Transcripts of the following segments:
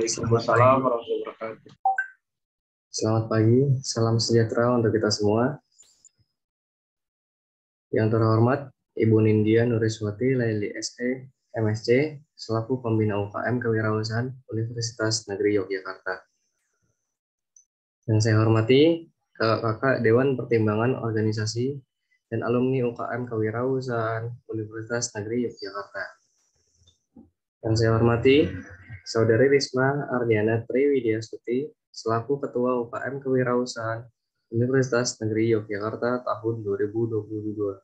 Assalamualaikum warahmatullahi Selamat pagi, salam sejahtera untuk kita semua. Yang terhormat, Ibu Nindya Nuriswati Laili SE, MSC, selaku Pembina UKM Kewirausahaan Universitas Negeri Yogyakarta. Yang saya hormati, Kakak Dewan Pertimbangan Organisasi dan Alumni UKM Kewirausahaan Universitas Negeri Yogyakarta. Yang saya hormati, Saudari Risma Ardiana Suti, selaku Ketua UKM Kewirausahaan Universitas Negeri Yogyakarta tahun 2022.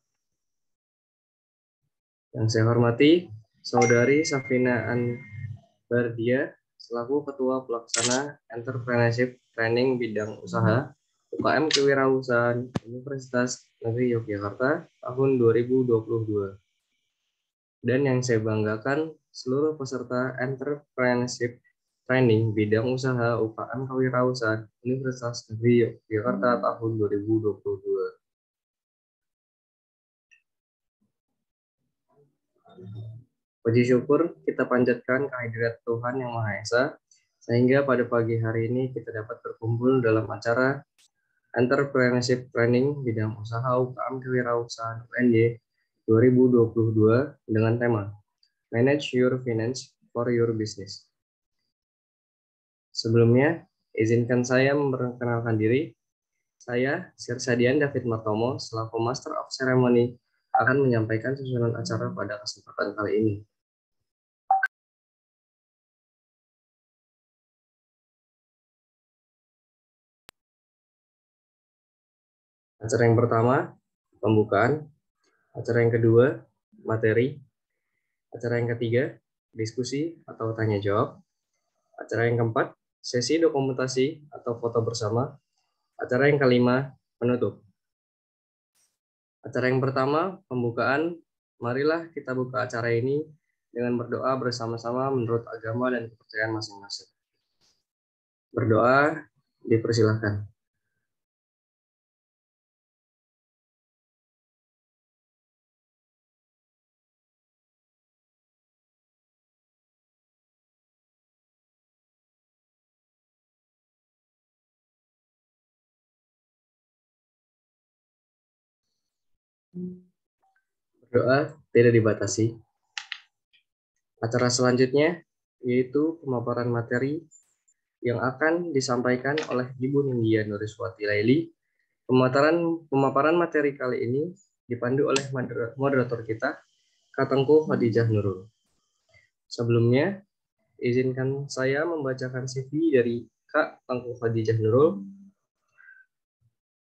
Yang saya hormati, Saudari Safina Anbardia selaku Ketua Pelaksana Entrepreneurship Training Bidang Usaha UKM Kewirausahaan Universitas Negeri Yogyakarta tahun 2022. Dan yang saya banggakan, seluruh peserta entrepreneurship training bidang usaha UKM kewirausahaan Universitas Negeri Yogyakarta tahun 2022. Puji syukur kita panjatkan kehadirat Tuhan Yang Maha Esa, sehingga pada pagi hari ini kita dapat berkumpul dalam acara Entrepreneurship Training Bidang Usaha UKM Kewirausahaan UNY 2022 dengan tema Manage Your Finance for Your Business. Sebelumnya, izinkan saya memperkenalkan diri. Saya, Sirsadian David Matomo, selaku Master of Ceremony, akan menyampaikan susunan acara pada kesempatan kali ini. Acara yang pertama, pembukaan, Acara yang kedua, materi. Acara yang ketiga, diskusi atau tanya jawab. Acara yang keempat, sesi dokumentasi atau foto bersama. Acara yang kelima, penutup. Acara yang pertama, pembukaan. Marilah kita buka acara ini dengan berdoa bersama-sama menurut agama dan kepercayaan masing-masing. Berdoa dipersilahkan. Berdoa tidak dibatasi. Acara selanjutnya yaitu pemaparan materi yang akan disampaikan oleh Ibu Nindya Nuriswati Laili. Pemaparan, pemaparan materi kali ini dipandu oleh moderator kita, Katengku Khadijah Nurul. Sebelumnya, izinkan saya membacakan CV dari Kak Tengku Khadijah Nurul.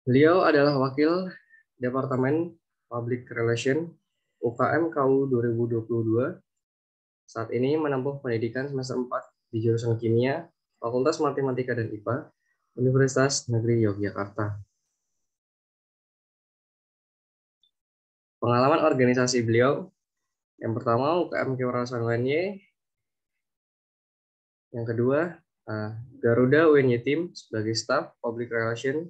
Beliau adalah Wakil Departemen Public Relation UKM KU 2022. Saat ini menempuh pendidikan semester 4 di jurusan Kimia, Fakultas Matematika dan IPA, Universitas Negeri Yogyakarta. Pengalaman organisasi beliau, yang pertama UKM Kewarasan Sangwenye, yang kedua eh, Garuda UNY Team sebagai staff Public Relation,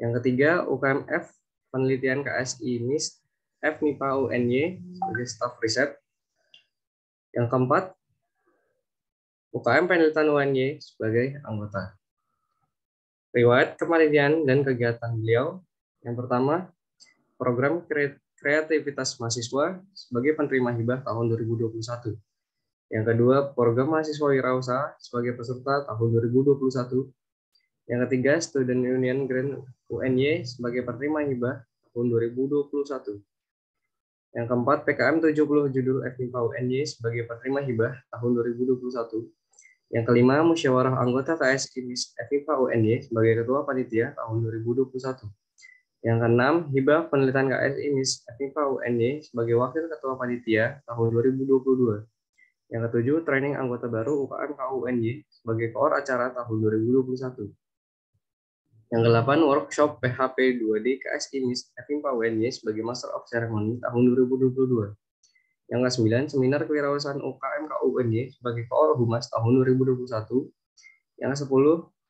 yang ketiga UKM F penelitian KSI MIS F MIPA UNY sebagai staf riset. Yang keempat, UKM penelitian UNY sebagai anggota. Riwayat kemarinian dan kegiatan beliau. Yang pertama, program kreativitas mahasiswa sebagai penerima hibah tahun 2021. Yang kedua, program mahasiswa wirausaha sebagai peserta tahun 2021 yang ketiga, Student Union grand UNY sebagai penerima hibah tahun 2021. Yang keempat, PKM 70 judul FMIPA UNY sebagai penerima hibah tahun 2021. Yang kelima, musyawarah anggota KS Kimis FMIPA UNY sebagai ketua panitia tahun 2021. Yang keenam, hibah penelitian KS Kimis FMIPA UNY sebagai wakil ketua panitia tahun 2022. Yang ketujuh, training anggota baru UKM KUNY sebagai koor acara tahun 2021. Yang ke-8, workshop PHP 2D KSI Miss Kevin Pawenye sebagai Master of Ceremony tahun 2022. Yang ke-9, seminar kewirausahaan UKM KUNY e sebagai Koor Humas tahun 2021. Yang ke-10,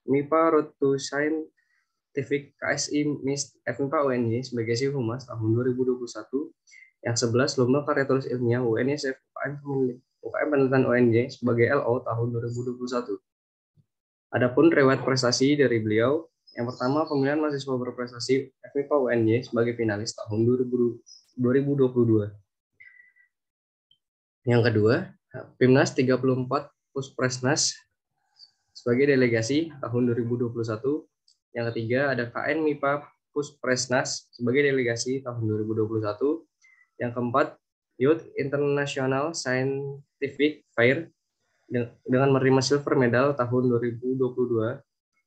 MIPA Road to Shine TV KSI Miss Evin Pawenye sebagai Siv Humas tahun 2021. Yang ke-11, Lomba Karya Tulis Ilmiah UNY UKM, e UKM Penelitian UNY e sebagai LO tahun 2021. Adapun rewet prestasi dari beliau, yang pertama, pemilihan mahasiswa berprestasi FMIPA UNY sebagai finalis tahun 2022. Yang kedua, Pimnas 34 Puspresnas sebagai delegasi tahun 2021. Yang ketiga, ada KN MIPA Puspresnas sebagai delegasi tahun 2021. Yang keempat, Youth International Scientific Fair dengan menerima silver medal tahun 2022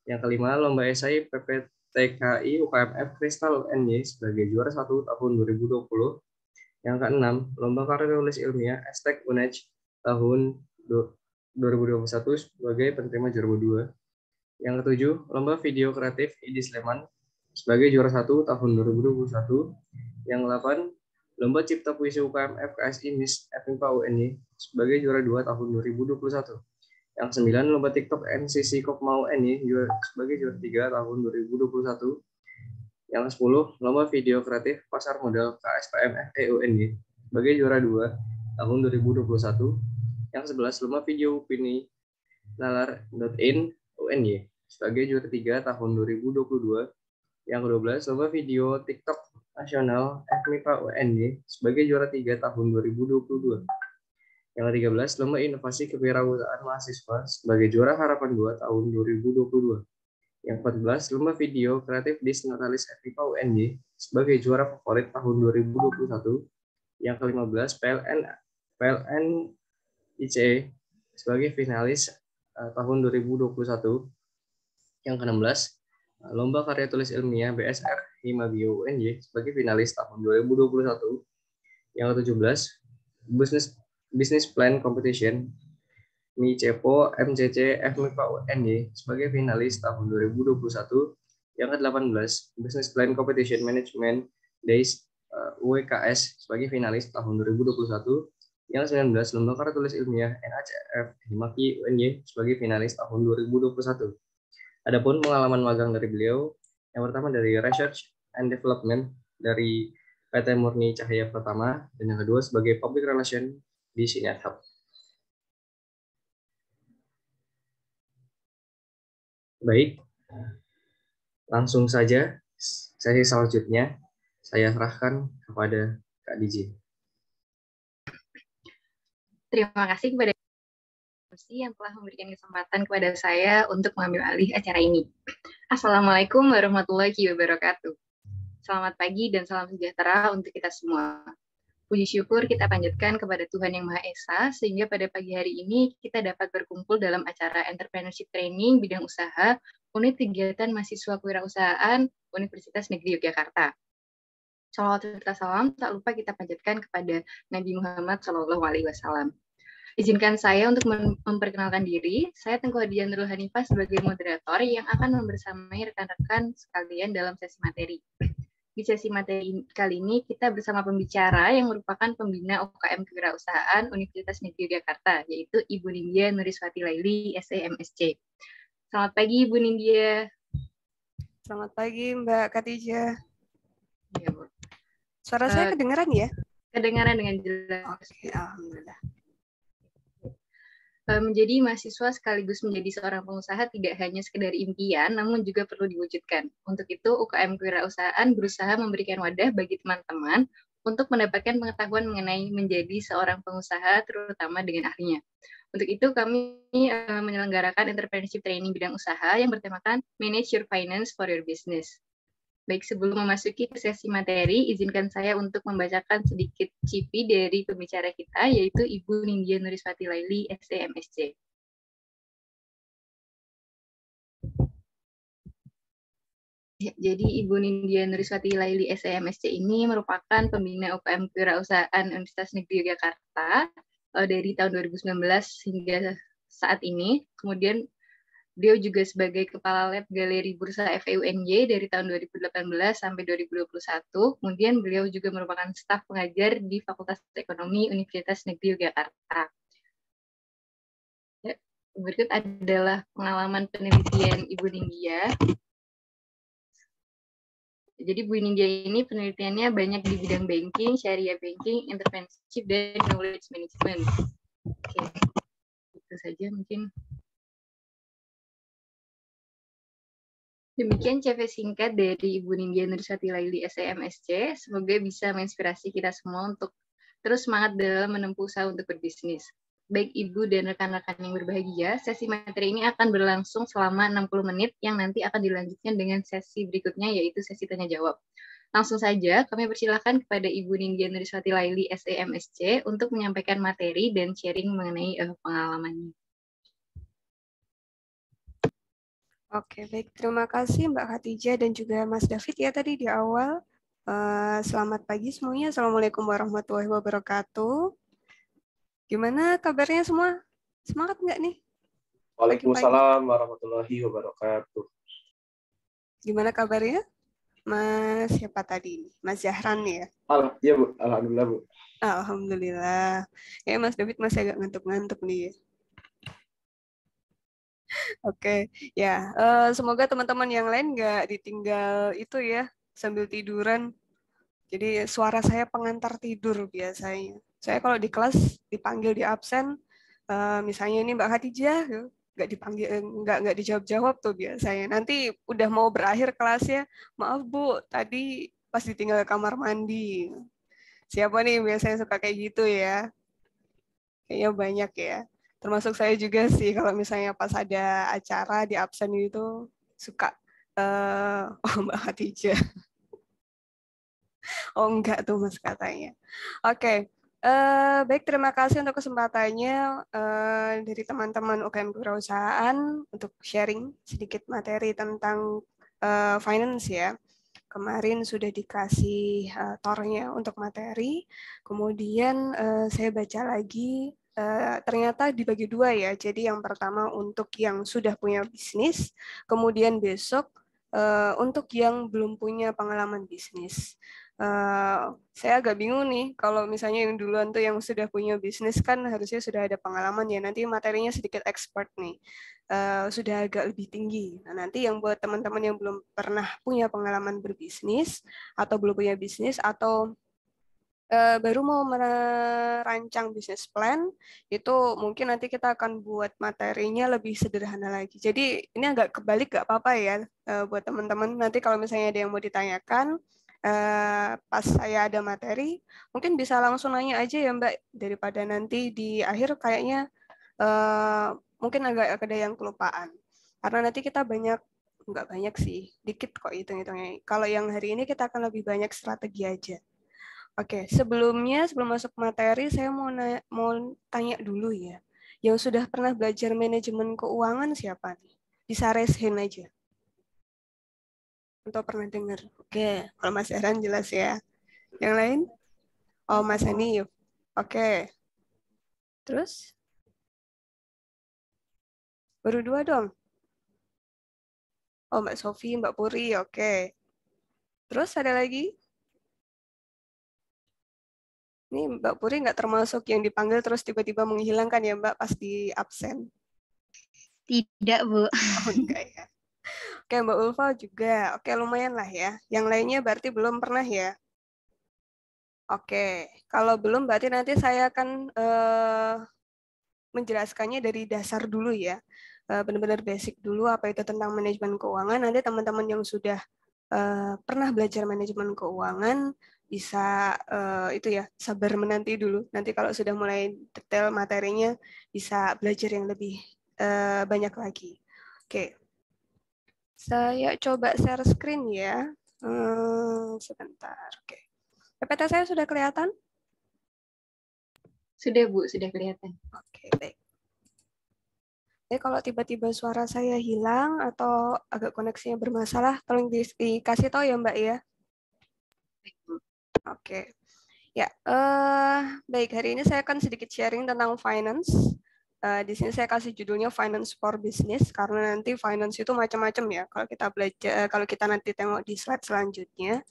yang kelima, Lomba Esai PPTKI UKMF Kristal UNY sebagai juara satu tahun 2020. Yang keenam, Lomba Karya Tulis Ilmiah Estek UNEJ tahun 2021 sebagai penerima juara dua. Yang ketujuh, Lomba Video Kreatif Idi Sleman sebagai juara satu tahun 2021. Yang delapan, Lomba Cipta Puisi UKM FKSI Miss FMPA UNY sebagai juara dua tahun 2021. Yang sembilan lomba TikTok NCC Mau N ya, juara, sebagai juara tiga tahun 2021. Yang 10 lomba video kreatif pasar modal KSPM FEUNY eh, ya, sebagai juara dua tahun 2021. Yang 11 lomba video opini nalar.in UNY ya, sebagai juara tiga tahun 2022. Yang 12 lomba video TikTok nasional FMIPA UNY sebagai juara tiga tahun 2022 yang ke-13, Lomba Inovasi Kewirausahaan Mahasiswa sebagai juara harapan 2 tahun 2022. Yang ke-14, Lomba Video Kreatif Disnatalis Etika UNJ sebagai juara favorit tahun 2021. Yang ke-15, PLN, PLN ICE sebagai finalis eh, tahun 2021. Yang ke-16, eh, Lomba Karya Tulis Ilmiah BSR himabio Bio UNJ sebagai finalis tahun 2021. Yang ke-17, Business Business Plan Competition Mi Cepo MCC FMIPA UNY sebagai finalis tahun 2021 yang ke-18 Business Plan Competition Management Days eh, UKS e WKS sebagai finalis tahun 2021 yang 19 lomba tulis ilmiah NACF Himaki UNY sebagai finalis tahun 2021. Adapun pengalaman magang dari beliau, yang pertama dari Research and Development dari PT Murni Cahaya Pertama, dan yang kedua sebagai Public Relation di sini atau baik langsung saja sesi selanjutnya saya serahkan kepada Kak Diji. Terima kasih kepada si yang telah memberikan kesempatan kepada saya untuk mengambil alih acara ini. Assalamualaikum warahmatullahi wabarakatuh. Selamat pagi dan salam sejahtera untuk kita semua. Puji syukur kita panjatkan kepada Tuhan Yang Maha Esa, sehingga pada pagi hari ini kita dapat berkumpul dalam acara Entrepreneurship Training Bidang Usaha, Unit Kegiatan Mahasiswa Kewirausahaan Universitas Negeri Yogyakarta. Salawat serta salam tak lupa kita panjatkan kepada Nabi Muhammad Shallallahu Alaihi Wasallam. Izinkan saya untuk memperkenalkan diri. Saya Tengku Hadian Nurul Hanifah sebagai moderator yang akan membersamai rekan-rekan sekalian dalam sesi materi. Di sesi materi kali ini kita bersama pembicara yang merupakan pembina UKM Kewirausahaan Universitas Negeri Jakarta yaitu Ibu Nindya Nuriswati Laili, SEMSC. Selamat pagi Ibu Nindya. Selamat pagi Mbak Katija. Ya, Bu. Suara saya eh, kedengaran ya? Kedengaran dengan jelas. Oke, alhamdulillah menjadi mahasiswa sekaligus menjadi seorang pengusaha tidak hanya sekedar impian, namun juga perlu diwujudkan. Untuk itu, UKM Kewirausahaan berusaha memberikan wadah bagi teman-teman untuk mendapatkan pengetahuan mengenai menjadi seorang pengusaha, terutama dengan ahlinya. Untuk itu, kami eh, menyelenggarakan entrepreneurship training bidang usaha yang bertemakan Manage Your Finance for Your Business. Baik, sebelum memasuki sesi materi, izinkan saya untuk membacakan sedikit CV dari pembicara kita, yaitu Ibu Nindya Nuriswati Laili, SEMSC. Ya, jadi Ibu Nindya Nuriswati Laili SEMSC ini merupakan pembina UPM Kewirausahaan Universitas Negeri Yogyakarta eh, dari tahun 2019 hingga saat ini. Kemudian Beliau juga sebagai Kepala Lab Galeri Bursa FEUNJ dari tahun 2018 sampai 2021. Kemudian beliau juga merupakan staf pengajar di Fakultas Ekonomi Universitas Negeri Yogyakarta. Ya, berikut adalah pengalaman penelitian Ibu Ninggia. Jadi Bu Ninggia ini penelitiannya banyak di bidang banking, syariah banking, intervensi, dan knowledge management. Oke, itu saja mungkin. Demikian CV singkat dari Ibu Nindya Nursati Laili SMSC. E Semoga bisa menginspirasi kita semua untuk terus semangat dalam menempuh usaha untuk berbisnis. Baik Ibu dan rekan-rekan yang berbahagia, sesi materi ini akan berlangsung selama 60 menit yang nanti akan dilanjutkan dengan sesi berikutnya yaitu sesi tanya-jawab. Langsung saja kami persilahkan kepada Ibu Nindya Nurswati Laili SEMSC untuk menyampaikan materi dan sharing mengenai eh, pengalamannya. Oke, baik. Terima kasih Mbak Khatijah dan juga Mas David ya tadi di awal. Eh, selamat pagi semuanya. Assalamualaikum warahmatullahi wabarakatuh. Gimana kabarnya semua? Semangat nggak nih? Waalaikumsalam warahmatullahi wabarakatuh. Gimana kabarnya? Mas siapa tadi? Mas Zahran ya? Al iya Bu, Alhamdulillah Bu. Alhamdulillah. Ya Mas David masih agak ngantuk-ngantuk nih Oke, okay. ya uh, semoga teman-teman yang lain nggak ditinggal itu ya sambil tiduran. Jadi suara saya pengantar tidur biasanya. Saya kalau di kelas dipanggil di absen, uh, misalnya ini Mbak Khadijah, gitu. nggak dipanggil, eh, nggak nggak dijawab-jawab tuh biasanya. Nanti udah mau berakhir kelasnya, maaf Bu, tadi pas ditinggal ke kamar mandi. Siapa nih biasanya suka kayak gitu ya? Kayaknya banyak ya termasuk saya juga sih kalau misalnya pas ada acara di absen itu suka uh, oh Mbak Hatija. oh enggak tuh Mas katanya. Oke. Okay. Uh, eh, baik, terima kasih untuk kesempatannya uh, dari teman-teman UKM Perusahaan untuk sharing sedikit materi tentang uh, finance ya. Kemarin sudah dikasih uh, tornya untuk materi, kemudian uh, saya baca lagi Eh, ternyata dibagi dua ya. Jadi yang pertama untuk yang sudah punya bisnis, kemudian besok uh, untuk yang belum punya pengalaman bisnis. Uh, saya agak bingung nih kalau misalnya yang duluan tuh yang sudah punya bisnis kan harusnya sudah ada pengalaman ya. Nanti materinya sedikit expert nih, uh, sudah agak lebih tinggi. Nah nanti yang buat teman-teman yang belum pernah punya pengalaman berbisnis atau belum punya bisnis atau Eh, baru mau merancang bisnis plan itu mungkin nanti kita akan buat materinya lebih sederhana lagi. Jadi ini agak kebalik gak apa-apa ya eh, buat teman-teman nanti kalau misalnya ada yang mau ditanyakan eh, pas saya ada materi, mungkin bisa langsung nanya aja ya Mbak, daripada nanti di akhir kayaknya mungkin agak ada yang kelupaan. Karena nanti kita banyak, nggak banyak sih, dikit kok hitung-hitungnya. Kalau yang hari ini kita akan lebih banyak strategi aja. Oke, sebelumnya sebelum masuk materi saya mau nanya mau tanya dulu ya. Yang sudah pernah belajar manajemen keuangan siapa nih? Bisa raise hand aja. Atau pernah dengar? Oke, kalau Mas Heran jelas ya. Yang lain? Oh, Mas yuk. Oke. Terus? Baru dua dong? Oh, Mbak Sofi, Mbak Puri, oke. Terus ada lagi? Ini Mbak Puri nggak termasuk yang dipanggil terus tiba-tiba menghilangkan ya Mbak pas di absen? Tidak, Bu. Oh, enggak ya. Oke, Mbak Ulfa juga. Oke, lumayan lah ya. Yang lainnya berarti belum pernah ya? Oke, kalau belum berarti nanti saya akan uh, menjelaskannya dari dasar dulu ya. Uh, Benar-benar basic dulu apa itu tentang manajemen keuangan. Nanti teman-teman yang sudah uh, pernah belajar manajemen keuangan bisa uh, itu ya sabar menanti dulu. Nanti kalau sudah mulai detail materinya bisa belajar yang lebih uh, banyak lagi. Oke, saya coba share screen ya. Hmm, sebentar. Oke, okay. PPT saya sudah kelihatan? Sudah bu, sudah kelihatan. Oke baik. Jadi kalau tiba-tiba suara saya hilang atau agak koneksinya bermasalah, tolong dikasih tahu ya Mbak ya Oke. Ya, uh, baik hari ini saya akan sedikit sharing tentang finance. Uh, di sini saya kasih judulnya finance for business karena nanti finance itu macam-macam ya. Kalau kita belajar, eh, kalau kita nanti tengok di slide selanjutnya.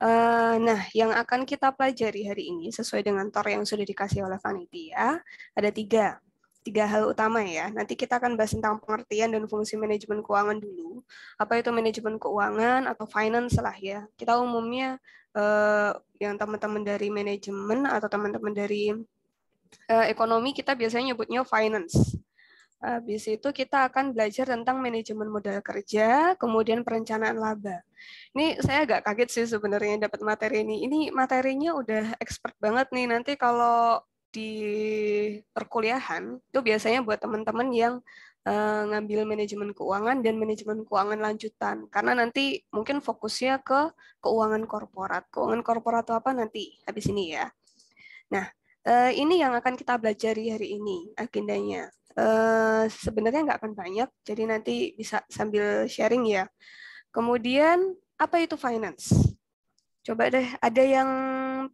Uh, nah, yang akan kita pelajari hari ini sesuai dengan tor yang sudah dikasih oleh Panitia ada tiga tiga hal utama ya. Nanti kita akan bahas tentang pengertian dan fungsi manajemen keuangan dulu. Apa itu manajemen keuangan atau finance lah ya. Kita umumnya uh, yang teman-teman dari manajemen atau teman-teman dari uh, ekonomi kita biasanya nyebutnya finance. Habis itu kita akan belajar tentang manajemen modal kerja, kemudian perencanaan laba. Ini saya agak kaget sih sebenarnya dapat materi ini. Ini materinya udah expert banget nih. Nanti kalau di perkuliahan itu biasanya buat teman-teman yang Eh, ngambil manajemen keuangan dan manajemen keuangan lanjutan karena nanti mungkin fokusnya ke keuangan korporat. Keuangan korporat itu apa nanti habis ini ya. Nah, eh, ini yang akan kita belajar hari ini agendanya. Uh, sebenarnya nggak akan banyak, jadi nanti bisa sambil sharing ya. Kemudian apa itu finance? Coba deh, ada yang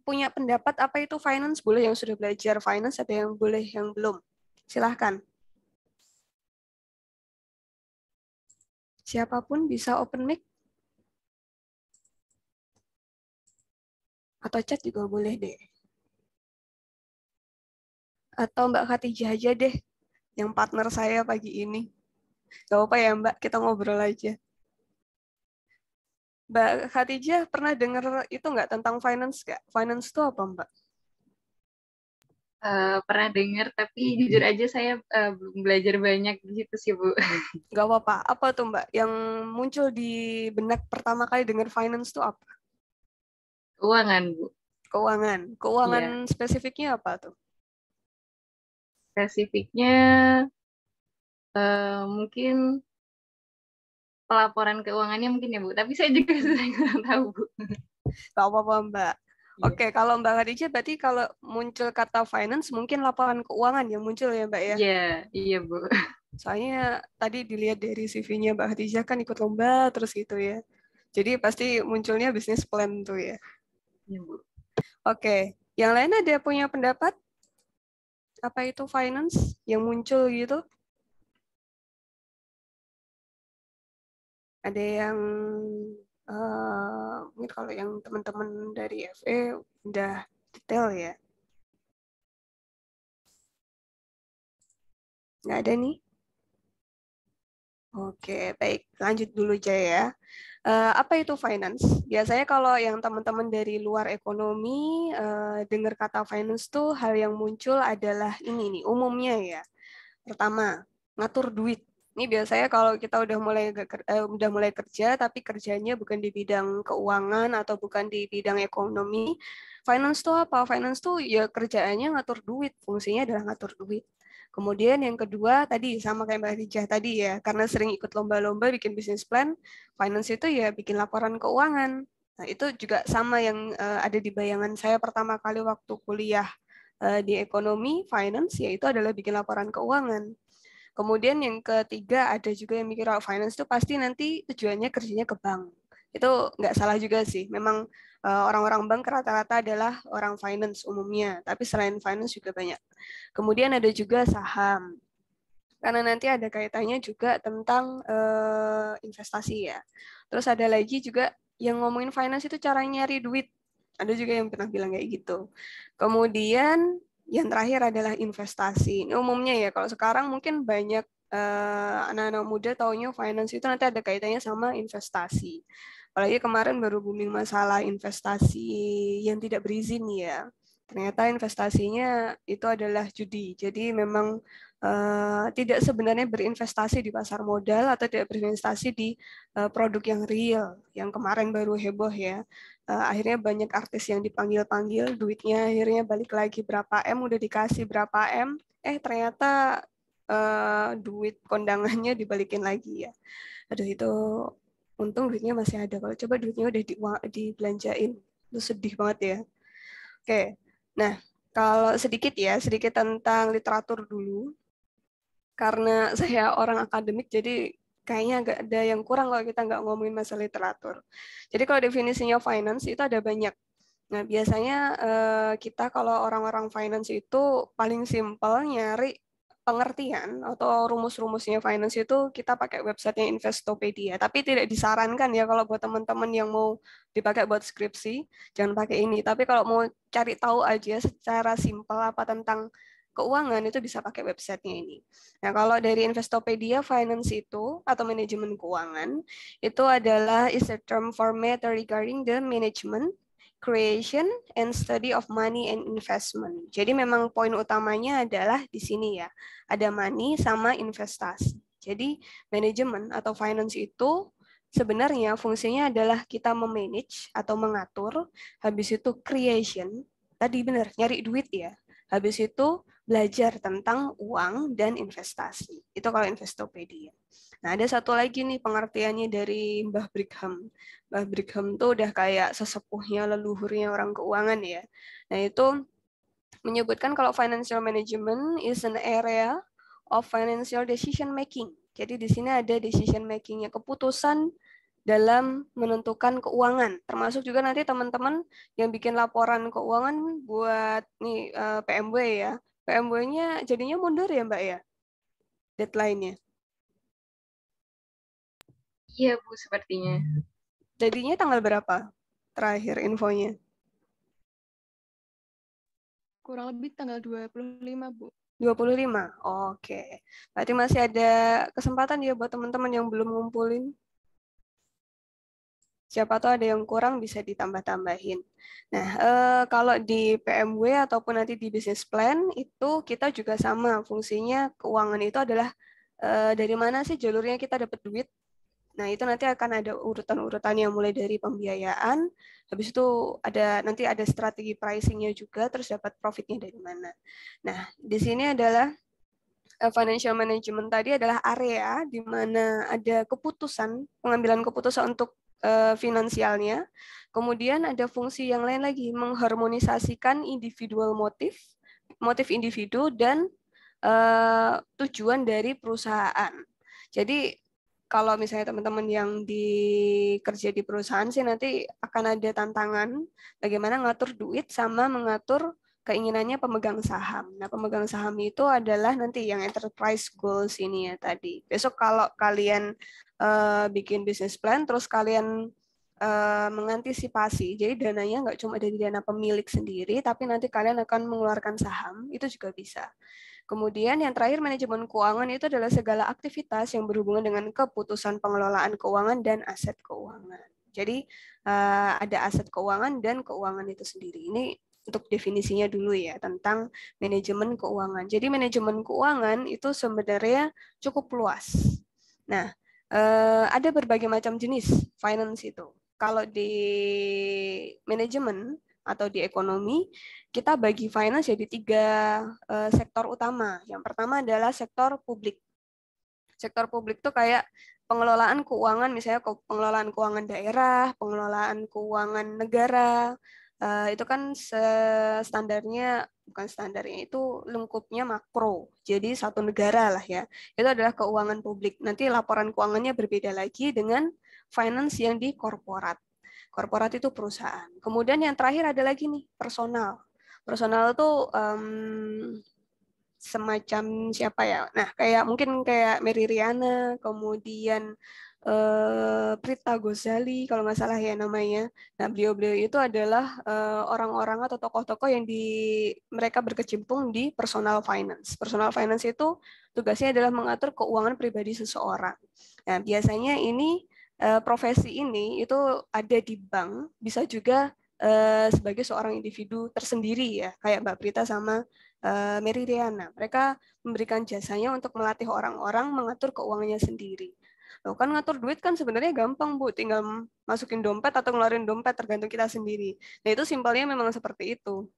punya pendapat apa itu finance? Boleh yang sudah belajar finance, ada yang boleh yang belum. Silahkan. Siapapun bisa open mic atau chat juga boleh deh. Atau Mbak Khatijah aja deh, yang partner saya pagi ini. Gak apa ya Mbak, kita ngobrol aja. Mbak Khatijah pernah dengar itu nggak tentang finance gak Finance itu apa Mbak? Eh, pernah dengar, tapi jujur aja saya uh, belajar banyak di situ sih Bu. Gak apa-apa. Apa tuh Mbak yang muncul di benak pertama kali dengar finance tuh apa? Keuangan Bu. Keuangan. Keuangan yeah. spesifiknya apa tuh? Spesifiknya uh, mungkin pelaporan keuangannya mungkin ya Bu. Tapi saya juga sudah tahu Bu. Gak apa-apa Mbak. Iya. Oke, okay, kalau Mbak Khadijah berarti kalau muncul kata finance mungkin laporan keuangan yang muncul ya Mbak ya? Iya, yeah, iya Bu. Soalnya tadi dilihat dari CV-nya Mbak Khadijah kan ikut lomba terus gitu ya. Jadi pasti munculnya bisnis plan tuh ya. Iya Bu. Oke, okay. yang lain ada punya pendapat? Apa itu finance yang muncul gitu? Ada yang mungkin kalau yang teman-teman dari FE udah detail ya. Nggak ada nih? Oke, baik. Lanjut dulu aja ya. Uh, apa itu finance? Biasanya kalau yang teman-teman dari luar ekonomi uh, dengar kata finance tuh hal yang muncul adalah ini nih, umumnya ya. Pertama, ngatur duit. Ini biasanya kalau kita udah mulai eh, udah mulai kerja tapi kerjanya bukan di bidang keuangan atau bukan di bidang ekonomi. Finance tuh apa? Finance tuh ya kerjaannya ngatur duit, fungsinya adalah ngatur duit. Kemudian yang kedua tadi sama kayak Mbak Rijah tadi ya, karena sering ikut lomba-lomba bikin bisnis plan, finance itu ya bikin laporan keuangan. Nah, itu juga sama yang uh, ada di bayangan saya pertama kali waktu kuliah uh, di ekonomi, finance yaitu adalah bikin laporan keuangan. Kemudian yang ketiga ada juga yang mikir oh, finance itu pasti nanti tujuannya kerjanya ke bank. Itu nggak salah juga sih. Memang eh, orang-orang bank rata-rata adalah orang finance umumnya, tapi selain finance juga banyak. Kemudian ada juga saham. Karena nanti ada kaitannya juga tentang uh, investasi ya. Terus ada lagi juga yang ngomongin finance itu cara nyari duit. Ada juga yang pernah bilang kayak gitu. Kemudian yang terakhir adalah investasi. Ini umumnya ya, kalau sekarang mungkin banyak eh, anak-anak uh, muda taunya finance itu nanti ada kaitannya sama investasi. Apalagi kemarin baru booming masalah investasi yang tidak berizin ya. Ternyata investasinya itu adalah judi. Jadi memang uh, tidak sebenarnya berinvestasi di pasar modal atau tidak berinvestasi di uh, produk yang real yang kemarin baru heboh ya uh, akhirnya banyak artis yang dipanggil-panggil, duitnya akhirnya balik lagi berapa M, udah dikasih berapa M, eh ternyata uh, duit kondangannya dibalikin lagi ya. Aduh itu untung duitnya masih ada. Kalau coba duitnya udah di, dibelanjain, itu sedih banget ya. Oke, nah kalau sedikit ya, sedikit tentang literatur dulu. Karena saya orang akademik, jadi kayaknya agak ada yang kurang kalau kita nggak ngomongin masalah literatur. Jadi kalau definisinya finance itu ada banyak. Nah biasanya eh, kita kalau orang-orang finance itu paling simpel nyari pengertian atau rumus-rumusnya finance itu kita pakai websitenya Investopedia. Tapi tidak disarankan ya kalau buat teman-teman yang mau dipakai buat skripsi, jangan pakai ini. Tapi kalau mau cari tahu aja secara simpel apa tentang keuangan itu bisa pakai websitenya ini. Nah, kalau dari Investopedia Finance itu atau manajemen keuangan itu adalah is a term for matter regarding the management creation and study of money and investment. Jadi memang poin utamanya adalah di sini ya. Ada money sama investasi. Jadi manajemen atau finance itu sebenarnya fungsinya adalah kita memanage atau mengatur, habis itu creation, tadi benar nyari duit ya. Habis itu belajar tentang uang dan investasi. Itu kalau Investopedia. Nah, ada satu lagi nih pengertiannya dari Mbah Brigham. Mbah Brigham tuh udah kayak sesepuhnya leluhurnya orang keuangan ya. Nah, itu menyebutkan kalau financial management is an area of financial decision making. Jadi di sini ada decision making-nya keputusan dalam menentukan keuangan. Termasuk juga nanti teman-teman yang bikin laporan keuangan buat nih eh, PMW ya, PMW-nya jadinya mundur ya Mbak ya? Deadline-nya. Iya Bu, sepertinya. Jadinya tanggal berapa terakhir infonya? Kurang lebih tanggal 25, Bu. 25. Oke. Berarti masih ada kesempatan ya buat teman-teman yang belum ngumpulin siapa tahu ada yang kurang bisa ditambah-tambahin. Nah, eh, kalau di PMW ataupun nanti di business plan itu kita juga sama fungsinya keuangan itu adalah eh, dari mana sih jalurnya kita dapat duit. Nah, itu nanti akan ada urutan-urutannya mulai dari pembiayaan, habis itu ada nanti ada strategi pricingnya juga, terus dapat profitnya dari mana. Nah, di sini adalah eh, financial management tadi adalah area di mana ada keputusan, pengambilan keputusan untuk Eh, finansialnya. Kemudian ada fungsi yang lain lagi, mengharmonisasikan individual motif, motif individu dan eh, tujuan dari perusahaan. Jadi kalau misalnya teman-teman yang di di perusahaan sih nanti akan ada tantangan bagaimana ngatur duit sama mengatur keinginannya pemegang saham. Nah, pemegang saham itu adalah nanti yang enterprise goals ini ya tadi. Besok kalau kalian uh, bikin bisnis plan, terus kalian uh, mengantisipasi. Jadi dananya nggak cuma dari dana pemilik sendiri, tapi nanti kalian akan mengeluarkan saham, itu juga bisa. Kemudian yang terakhir manajemen keuangan itu adalah segala aktivitas yang berhubungan dengan keputusan pengelolaan keuangan dan aset keuangan. Jadi uh, ada aset keuangan dan keuangan itu sendiri. Ini untuk definisinya dulu ya tentang manajemen keuangan. Jadi manajemen keuangan itu sebenarnya cukup luas. Nah, Eh, ada berbagai macam jenis finance itu. Kalau di manajemen atau di ekonomi, kita bagi finance jadi tiga eh, sektor utama. Yang pertama adalah sektor publik. Sektor publik itu kayak pengelolaan keuangan, misalnya pengelolaan keuangan daerah, pengelolaan keuangan negara, uh, itu kan standarnya bukan standarnya itu lengkupnya makro. Jadi satu negara lah ya. Itu adalah keuangan publik. Nanti laporan keuangannya berbeda lagi dengan finance yang di korporat. Korporat itu perusahaan. Kemudian yang terakhir ada lagi nih personal. Personal itu um, semacam siapa ya? Nah, kayak mungkin kayak Mary Riana, kemudian Eh, Prita Gozali kalau nggak salah ya namanya. Nah beliau-beliau itu adalah eh, orang-orang atau tokoh-tokoh yang di mereka berkecimpung di personal finance. Personal finance itu tugasnya adalah mengatur keuangan pribadi seseorang. Nah biasanya ini eh, profesi ini itu ada di bank, bisa juga sebagai seorang individu tersendiri ya, kayak Mbak Prita sama Mary Riana. Mereka memberikan jasanya untuk melatih orang-orang mengatur keuangannya sendiri. Loh, kan ngatur duit kan sebenarnya gampang, Bu. Tinggal masukin dompet atau ngeluarin dompet tergantung kita sendiri. Nah, itu simpelnya memang seperti itu.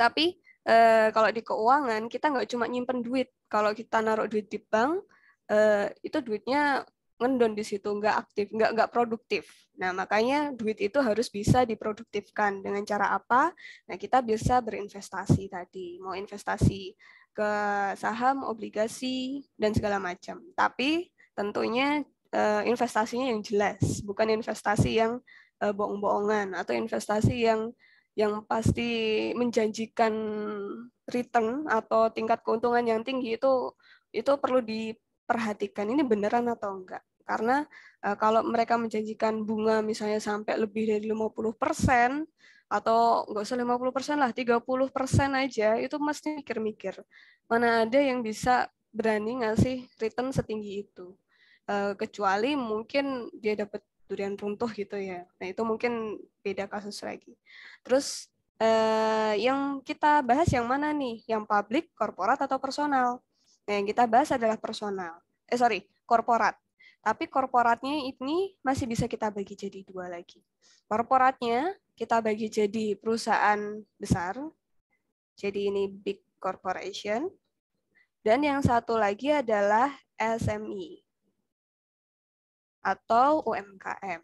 Tapi eh, kalau di keuangan kita nggak cuma nyimpen duit. Kalau kita naruh duit di bank, eh, itu duitnya ngendon di situ nggak aktif nggak nggak produktif nah makanya duit itu harus bisa diproduktifkan dengan cara apa nah kita bisa berinvestasi tadi mau investasi ke saham obligasi dan segala macam tapi tentunya eh, investasinya yang jelas, bukan investasi yang eh, bohong-bohongan atau investasi yang yang pasti menjanjikan return atau tingkat keuntungan yang tinggi itu itu perlu diperhatikan ini beneran atau enggak. Karena eh, kalau mereka menjanjikan bunga misalnya sampai lebih dari 50 persen, atau enggak usah lima puluh persen lah, tiga puluh persen aja, itu mesti mikir-mikir. Mana ada yang bisa berani ngasih return setinggi itu uh, kecuali mungkin dia dapat durian runtuh gitu ya. Nah itu mungkin beda kasus lagi. Terus uh, yang kita bahas yang mana nih? Yang publik, korporat atau personal? Nah yang kita bahas adalah personal. Eh sorry, korporat. Tapi korporatnya ini masih bisa kita bagi jadi dua lagi. Korporatnya kita bagi jadi perusahaan besar. Jadi ini big corporation. Dan yang satu lagi adalah SME atau UMKM.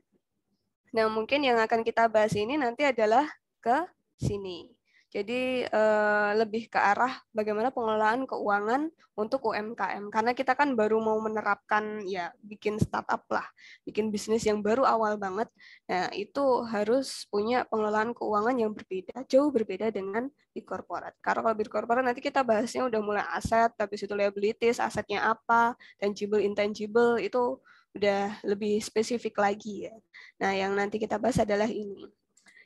Nah, mungkin yang akan kita bahas ini nanti adalah ke sini. Jadi eh, lebih ke arah bagaimana pengelolaan keuangan untuk UMKM karena kita kan baru mau menerapkan ya bikin startup lah, bikin bisnis yang baru awal banget. Nah, itu harus punya pengelolaan keuangan yang berbeda, jauh berbeda dengan di korporat. Karena kalau di korporat nanti kita bahasnya udah mulai aset, tapi situ liabilities, asetnya apa, tangible, intangible itu udah lebih spesifik lagi ya. Nah, yang nanti kita bahas adalah ini.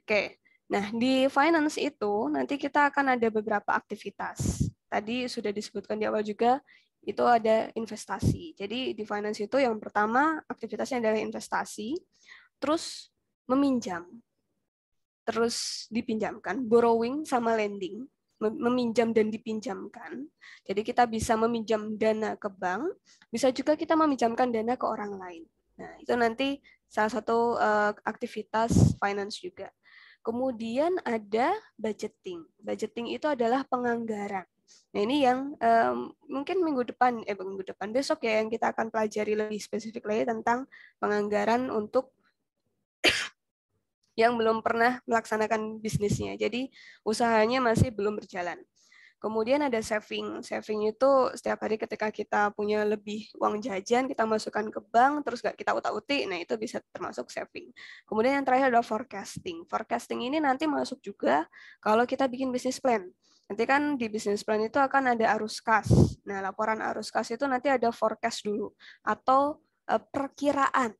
Oke. Nah, di finance itu nanti kita akan ada beberapa aktivitas. Tadi sudah disebutkan di awal juga itu ada investasi. Jadi di finance itu yang pertama aktivitasnya adalah investasi, terus meminjam. Terus dipinjamkan, borrowing sama lending meminjam dan dipinjamkan. Jadi kita bisa meminjam dana ke bank, bisa juga kita meminjamkan dana ke orang lain. Nah, itu nanti salah satu uh, aktivitas finance juga. Kemudian ada budgeting. Budgeting itu adalah penganggaran. Nah, ini yang um, mungkin minggu depan, eh minggu depan besok ya yang kita akan pelajari lebih spesifik lagi tentang penganggaran untuk yang belum pernah melaksanakan bisnisnya. Jadi usahanya masih belum berjalan. Kemudian ada saving. Saving itu setiap hari ketika kita punya lebih uang jajan, kita masukkan ke bank, terus nggak kita utak-utik, nah itu bisa termasuk saving. Kemudian yang terakhir adalah forecasting. Forecasting ini nanti masuk juga kalau kita bikin bisnis plan. Nanti kan di bisnis plan itu akan ada arus kas. Nah, laporan arus kas itu nanti ada forecast dulu atau eh, perkiraan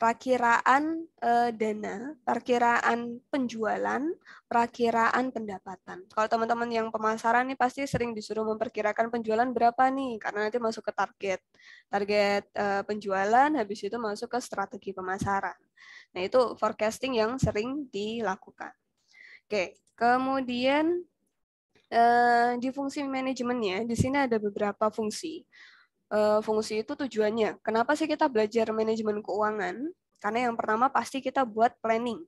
perkiraan uh, dana, perkiraan penjualan, perkiraan pendapatan. Kalau teman-teman yang pemasaran nih pasti sering disuruh memperkirakan penjualan berapa nih, karena nanti masuk ke target. Target uh, penjualan, habis itu masuk ke strategi pemasaran. Nah, itu forecasting yang sering dilakukan. Oke, kemudian uh, di fungsi manajemennya, di sini ada beberapa fungsi. Eh, fungsi itu tujuannya. Kenapa sih kita belajar manajemen keuangan? Karena yang pertama pasti kita buat planning.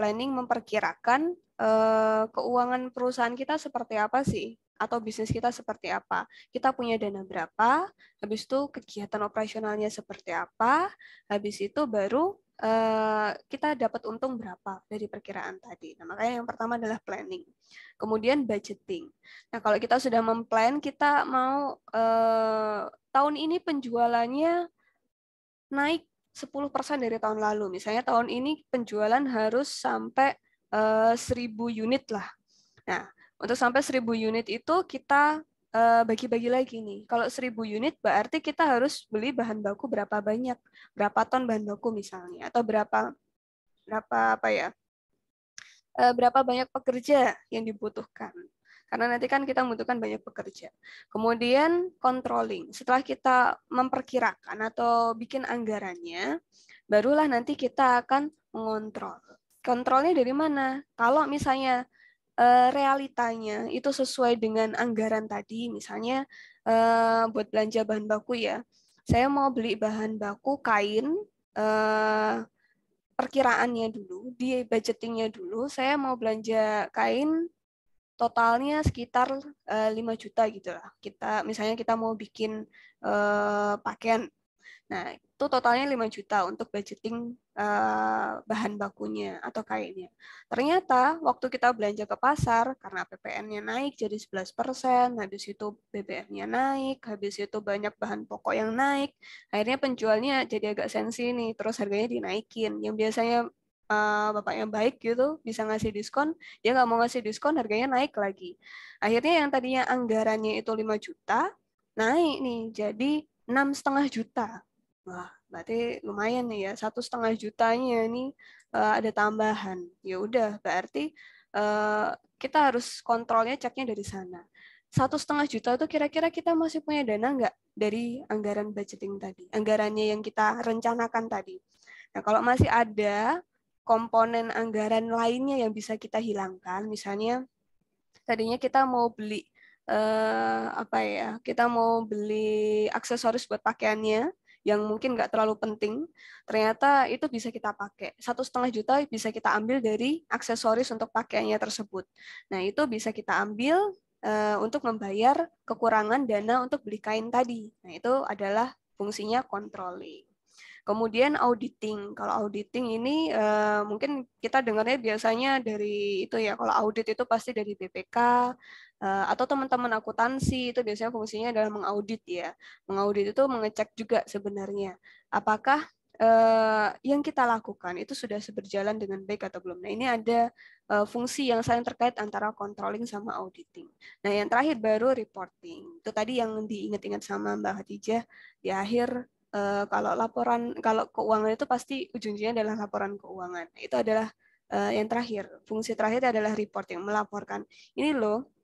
Planning memperkirakan eh, keuangan perusahaan kita seperti apa sih atau bisnis kita seperti apa. Kita punya dana berapa, habis itu kegiatan operasionalnya seperti apa, habis itu baru Eh, kita dapat untung berapa dari perkiraan tadi. Nah, makanya yang pertama adalah planning. Kemudian budgeting. Nah, kalau kita sudah memplan, kita mau uh, tahun ini penjualannya naik 10% dari tahun lalu. Misalnya tahun ini penjualan harus sampai uh, eh, 1000 unit lah. Nah, untuk sampai 1000 unit itu kita Eh, bagi-bagi lagi nih. Kalau 1000 unit berarti kita harus beli bahan baku berapa banyak? Berapa ton bahan baku misalnya atau berapa berapa apa ya? Eh, berapa banyak pekerja yang dibutuhkan. Karena nanti kan kita membutuhkan banyak pekerja. Kemudian controlling. Setelah kita memperkirakan atau bikin anggarannya, barulah nanti kita akan mengontrol. Kontrolnya dari mana? Kalau misalnya Eh, realitanya itu sesuai dengan anggaran tadi misalnya eh, buat belanja bahan baku ya saya mau beli bahan baku kain eh, perkiraannya dulu di budgetingnya dulu saya mau belanja kain totalnya sekitar 5 juta gitu lah kita misalnya kita mau bikin pakaian Nah, itu totalnya 5 juta untuk budgeting uh, bahan bakunya atau kainnya. Ternyata waktu kita belanja ke pasar, karena PPN-nya naik jadi 11 persen, habis itu BBM-nya naik, habis itu banyak bahan pokok yang naik, akhirnya penjualnya jadi agak sensi nih, terus harganya dinaikin. Yang biasanya uh, bapaknya baik gitu bisa ngasih diskon dia nggak mau ngasih diskon harganya naik lagi akhirnya yang tadinya anggarannya itu 5 juta naik nih jadi enam setengah juta Wah, berarti lumayan nih ya, satu setengah jutanya ini uh, eh, ada tambahan. Ya udah, berarti uh, kita harus kontrolnya ceknya dari sana. Satu setengah juta itu kira-kira kita masih punya dana nggak dari anggaran budgeting tadi, anggarannya yang kita rencanakan tadi. Nah, kalau masih ada komponen anggaran lainnya yang bisa kita hilangkan, misalnya tadinya kita mau beli eh, apa ya, kita mau beli aksesoris buat pakaiannya, yang mungkin nggak terlalu penting, ternyata itu bisa kita pakai. Satu setengah juta bisa kita ambil dari aksesoris untuk pakaiannya tersebut. Nah, itu bisa kita ambil eh, untuk membayar kekurangan dana untuk beli kain tadi. Nah, itu adalah fungsinya controlling. Kemudian auditing. Kalau auditing ini eh, mungkin kita dengarnya biasanya dari itu ya. Kalau audit itu pasti dari BPK, Eh, atau teman-teman akuntansi itu biasanya fungsinya adalah mengaudit ya. Mengaudit itu mengecek juga sebenarnya apakah eh, yang kita lakukan itu sudah berjalan dengan baik atau belum. Nah, ini ada eh, fungsi yang saling terkait antara controlling sama auditing. Nah, yang terakhir baru reporting. Itu tadi yang diingat-ingat sama Mbak Hatijah di akhir kalau laporan kalau keuangan itu pasti ujung-ujungnya adalah laporan keuangan. Itu adalah yang terakhir, fungsi terakhir adalah reporting, melaporkan. Ini loh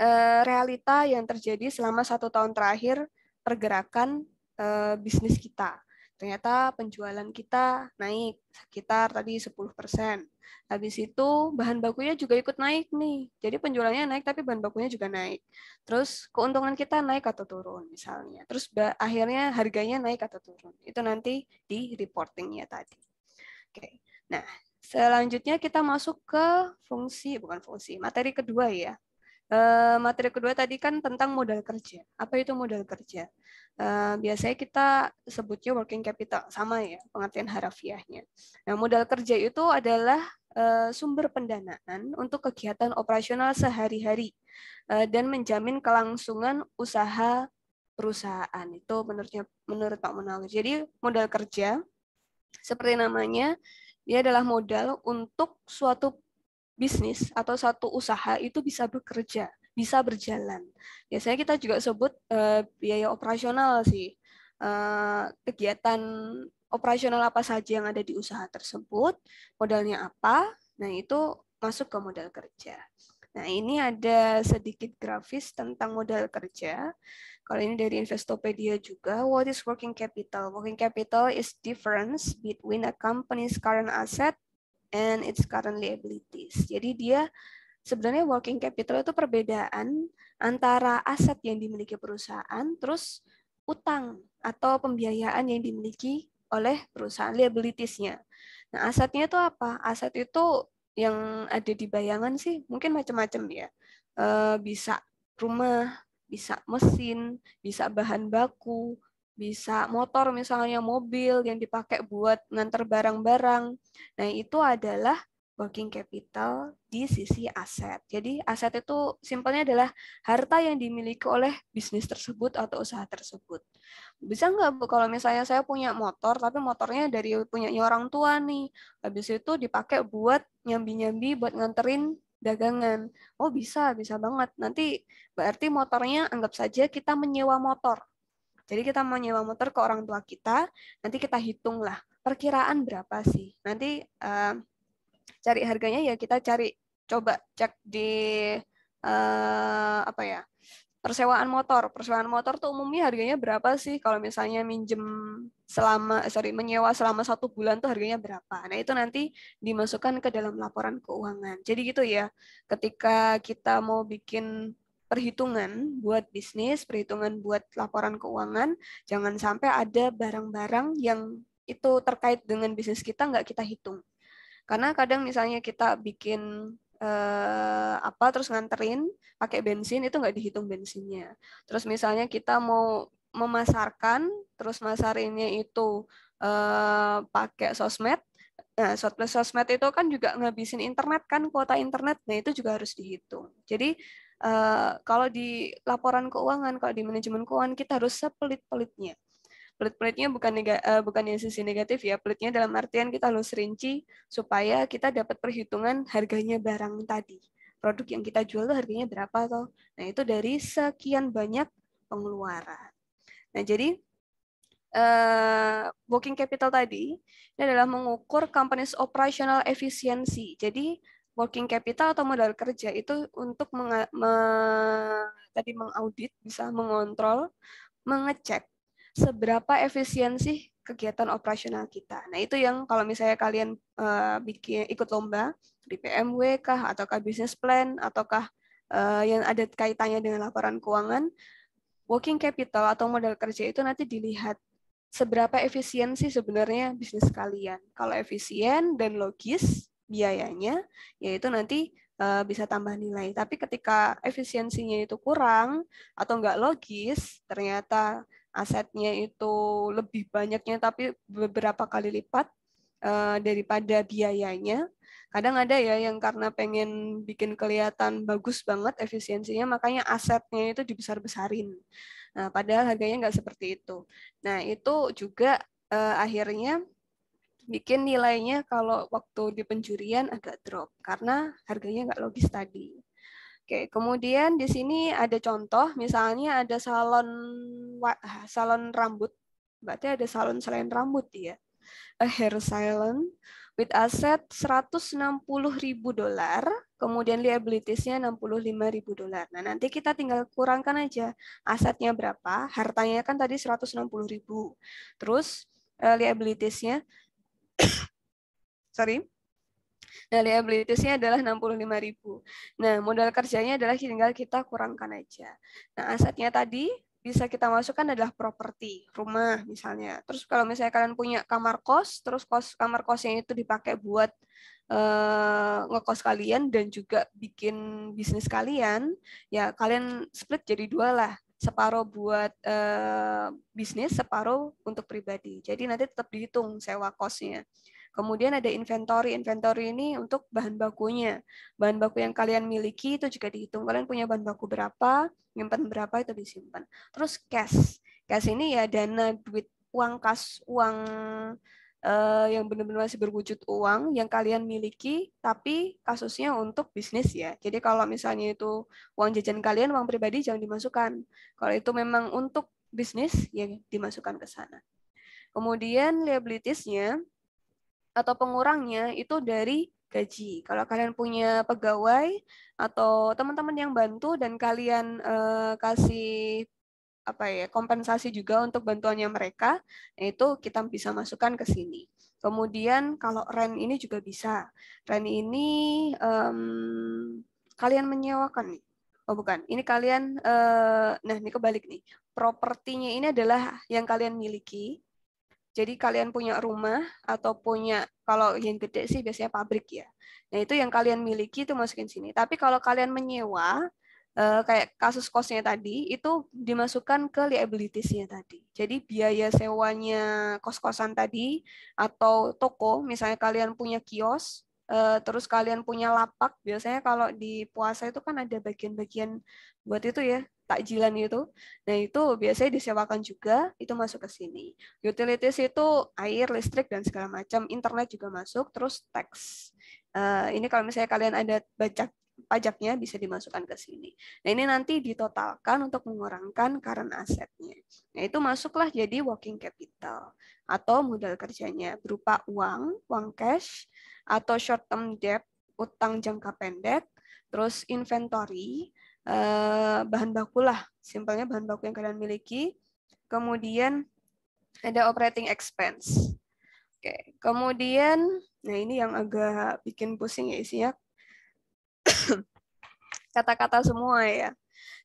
Eh, realita yang terjadi selama satu tahun terakhir pergerakan eh, bisnis kita. Ternyata penjualan kita naik sekitar tadi 10%. Habis itu bahan bakunya juga ikut naik nih. Jadi penjualannya naik tapi bahan bakunya juga naik. Terus keuntungan kita naik atau turun misalnya. Terus akhirnya harganya naik atau turun. Itu nanti di reportingnya tadi. Oke. Nah, Selanjutnya kita masuk ke fungsi, bukan fungsi, materi kedua ya. Uh, materi kedua tadi kan tentang modal kerja. Apa itu modal kerja? Uh, biasanya kita sebutnya working capital, sama ya pengertian harafiahnya. Nah, modal kerja itu adalah uh, sumber pendanaan untuk kegiatan operasional sehari-hari dan menjamin kelangsungan usaha perusahaan. Itu menurutnya menurut Pak Menal. Jadi modal kerja seperti namanya, dia adalah modal untuk suatu bisnis atau satu usaha itu bisa bekerja, bisa berjalan. Biasanya kita juga sebut uh, biaya operasional sih. Uh, kegiatan operasional apa saja yang ada di usaha tersebut, modalnya apa, nah itu masuk ke modal kerja. Nah, ini ada sedikit grafis tentang modal kerja. Kalau ini dari Investopedia juga, what is working capital? Working capital is difference between a company's current asset and its current liabilities. Jadi dia sebenarnya working capital itu perbedaan antara aset yang dimiliki perusahaan terus utang atau pembiayaan yang dimiliki oleh perusahaan liabilitiesnya. Nah, asetnya itu apa? Aset itu yang ada di bayangan sih mungkin macam-macam ya. Eh, bisa rumah, bisa mesin, bisa bahan baku, bisa motor misalnya mobil yang dipakai buat nganter barang-barang. Nah, itu adalah working capital di sisi aset. Jadi aset itu simpelnya adalah harta yang dimiliki oleh bisnis tersebut atau usaha tersebut. Bisa nggak Bu kalau misalnya saya punya motor tapi motornya dari punya orang tua nih. Habis itu dipakai buat nyambi-nyambi buat nganterin dagangan. Oh bisa, bisa banget. Nanti berarti motornya anggap saja kita menyewa motor. Jadi kita mau nyewa motor ke orang tua kita, nanti kita hitung lah perkiraan berapa sih. Nanti uh, cari harganya ya kita cari coba cek di uh, apa ya persewaan motor. Persewaan motor tuh umumnya harganya berapa sih? Kalau misalnya minjem selama, eh, sorry, menyewa selama satu bulan tuh harganya berapa? Nah itu nanti dimasukkan ke dalam laporan keuangan. Jadi gitu ya, ketika kita mau bikin perhitungan buat bisnis, perhitungan buat laporan keuangan, jangan sampai ada barang-barang yang itu terkait dengan bisnis kita nggak kita hitung. Karena kadang misalnya kita bikin eh, apa terus nganterin pakai bensin itu nggak dihitung bensinnya. Terus misalnya kita mau memasarkan, terus masarinnya itu eh, pakai sosmed, Nah, plus sosmed itu kan juga ngabisin internet kan kuota internet, nah itu juga harus dihitung. Jadi Eh, kalau di laporan keuangan, kalau di manajemen keuangan kita harus sepelit-pelitnya. Pelit-pelitnya bukan nega, eh, bukan yang sisi negatif ya, pelitnya dalam artian kita harus rinci supaya kita dapat perhitungan harganya barang tadi. Produk yang kita jual itu harganya berapa atau. Nah, itu dari sekian banyak pengeluaran. Nah, jadi uh, working capital tadi ini adalah mengukur company's operational efficiency. Jadi working capital atau modal kerja itu untuk meng, me, tadi mengaudit, bisa mengontrol, mengecek seberapa efisiensi kegiatan operasional kita. Nah, itu yang kalau misalnya kalian uh, bikin ikut lomba di PMW kah ataukah business plan ataukah uh, yang ada kaitannya dengan laporan keuangan, working capital atau modal kerja itu nanti dilihat seberapa efisiensi sebenarnya bisnis kalian. Kalau efisien dan logis, biayanya, yaitu nanti eh, bisa tambah nilai. Tapi ketika efisiensinya itu kurang atau nggak logis, ternyata asetnya itu lebih banyaknya tapi beberapa kali lipat eh, daripada biayanya. Kadang ada ya yang karena pengen bikin kelihatan bagus banget efisiensinya, makanya asetnya itu dibesar-besarin. Nah, padahal harganya nggak seperti itu. Nah, itu juga eh, akhirnya bikin nilainya kalau waktu di pencurian agak drop karena harganya nggak logis tadi. Oke, kemudian di sini ada contoh, misalnya ada salon ah, salon rambut, berarti ada salon selain rambut ya, a hair salon with asset 160.000 dolar, kemudian liabilitiesnya 65.000 dolar. Nah, nanti kita tinggal kurangkan aja asetnya berapa, hartanya kan tadi 160.000. Terus eh, liabilitiesnya sorry liabilitiesnya adalah 65.000. Nah, modal kerjanya adalah tinggal kita kurangkan aja. Nah, asetnya tadi bisa kita masukkan adalah properti, rumah misalnya. Terus kalau misalnya kalian punya kamar kos, terus kos kamar kosnya itu dipakai buat eh, ngekos kalian dan juga bikin bisnis kalian, ya kalian split jadi dua lah separuh buat uh, bisnis, separuh untuk pribadi. Jadi nanti tetap dihitung sewa kosnya. Kemudian ada inventory. Inventory ini untuk bahan bakunya. Bahan baku yang kalian miliki itu juga dihitung. Kalian punya bahan baku berapa, nyimpan berapa itu disimpan. Terus cash. Cash ini ya dana duit uang kas uang uh, yang benar-benar masih berwujud uang yang kalian miliki, tapi kasusnya untuk bisnis ya. Jadi kalau misalnya itu uang jajan kalian, uang pribadi jangan dimasukkan. Kalau itu memang untuk bisnis, ya dimasukkan ke sana. Kemudian liabilitiesnya atau pengurangnya itu dari gaji. Kalau kalian punya pegawai atau teman-teman yang bantu dan kalian uh, kasih apa ya kompensasi juga untuk bantuannya mereka itu kita bisa masukkan ke sini kemudian kalau rent ini juga bisa rent ini um, kalian menyewakan oh bukan ini kalian uh, nah ini kebalik nih propertinya ini adalah yang kalian miliki jadi kalian punya rumah atau punya kalau yang gede sih biasanya pabrik ya nah itu yang kalian miliki itu masukin sini tapi kalau kalian menyewa uh, kayak kasus kosnya tadi itu dimasukkan ke liabilitiesnya tadi. Jadi biaya sewanya kos-kosan tadi atau toko, misalnya kalian punya kios, eh, terus kalian punya lapak, biasanya kalau di puasa itu kan ada bagian-bagian buat itu ya takjilan itu. Nah, itu biasanya disewakan juga, itu masuk ke sini. Utilities itu air, listrik dan segala macam, internet juga masuk, terus teks. Eh, ini kalau misalnya kalian ada baca pajaknya bisa dimasukkan ke sini. Nah, ini nanti ditotalkan untuk mengurangkan current asset-nya. Nah, itu masuklah jadi working capital atau modal kerjanya berupa uang, uang cash, atau short term debt, utang jangka pendek, terus inventory, eh, bahan baku lah, simpelnya bahan baku yang kalian miliki, kemudian ada operating expense. Oke, kemudian, nah ini yang agak bikin pusing ya isinya kata-kata semua ya.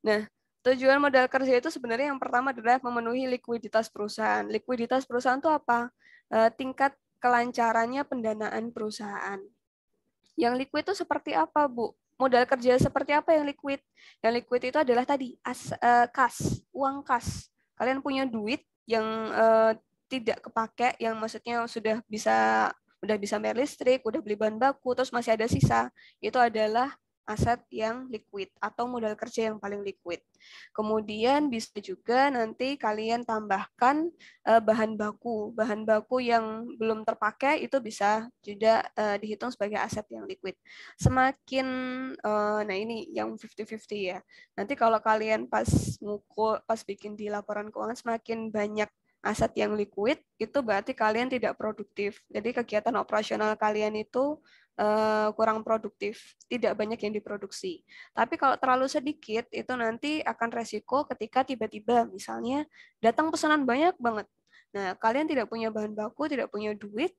Nah, tujuan modal kerja itu sebenarnya yang pertama adalah memenuhi likuiditas perusahaan. Likuiditas perusahaan itu apa? E, tingkat kelancarannya pendanaan perusahaan. Yang likuid itu seperti apa, Bu? Modal kerja seperti apa yang likuid? Yang likuid itu adalah tadi as, e, kas, uang kas. Kalian punya duit yang e, tidak kepake, yang maksudnya sudah bisa udah bisa bayar listrik, udah beli bahan baku, terus masih ada sisa, itu adalah aset yang liquid atau modal kerja yang paling liquid. Kemudian bisa juga nanti kalian tambahkan eh, bahan baku. Bahan baku yang belum terpakai itu bisa juga eh, dihitung sebagai aset yang liquid. Semakin eh, nah ini yang 50-50 ya. Nanti kalau kalian pas ngukur, pas bikin di laporan keuangan semakin banyak aset yang liquid itu berarti kalian tidak produktif. Jadi kegiatan operasional kalian itu eh, kurang produktif, tidak banyak yang diproduksi. Tapi kalau terlalu sedikit itu nanti akan resiko ketika tiba-tiba misalnya datang pesanan banyak banget. Nah, kalian tidak punya bahan baku, tidak punya duit,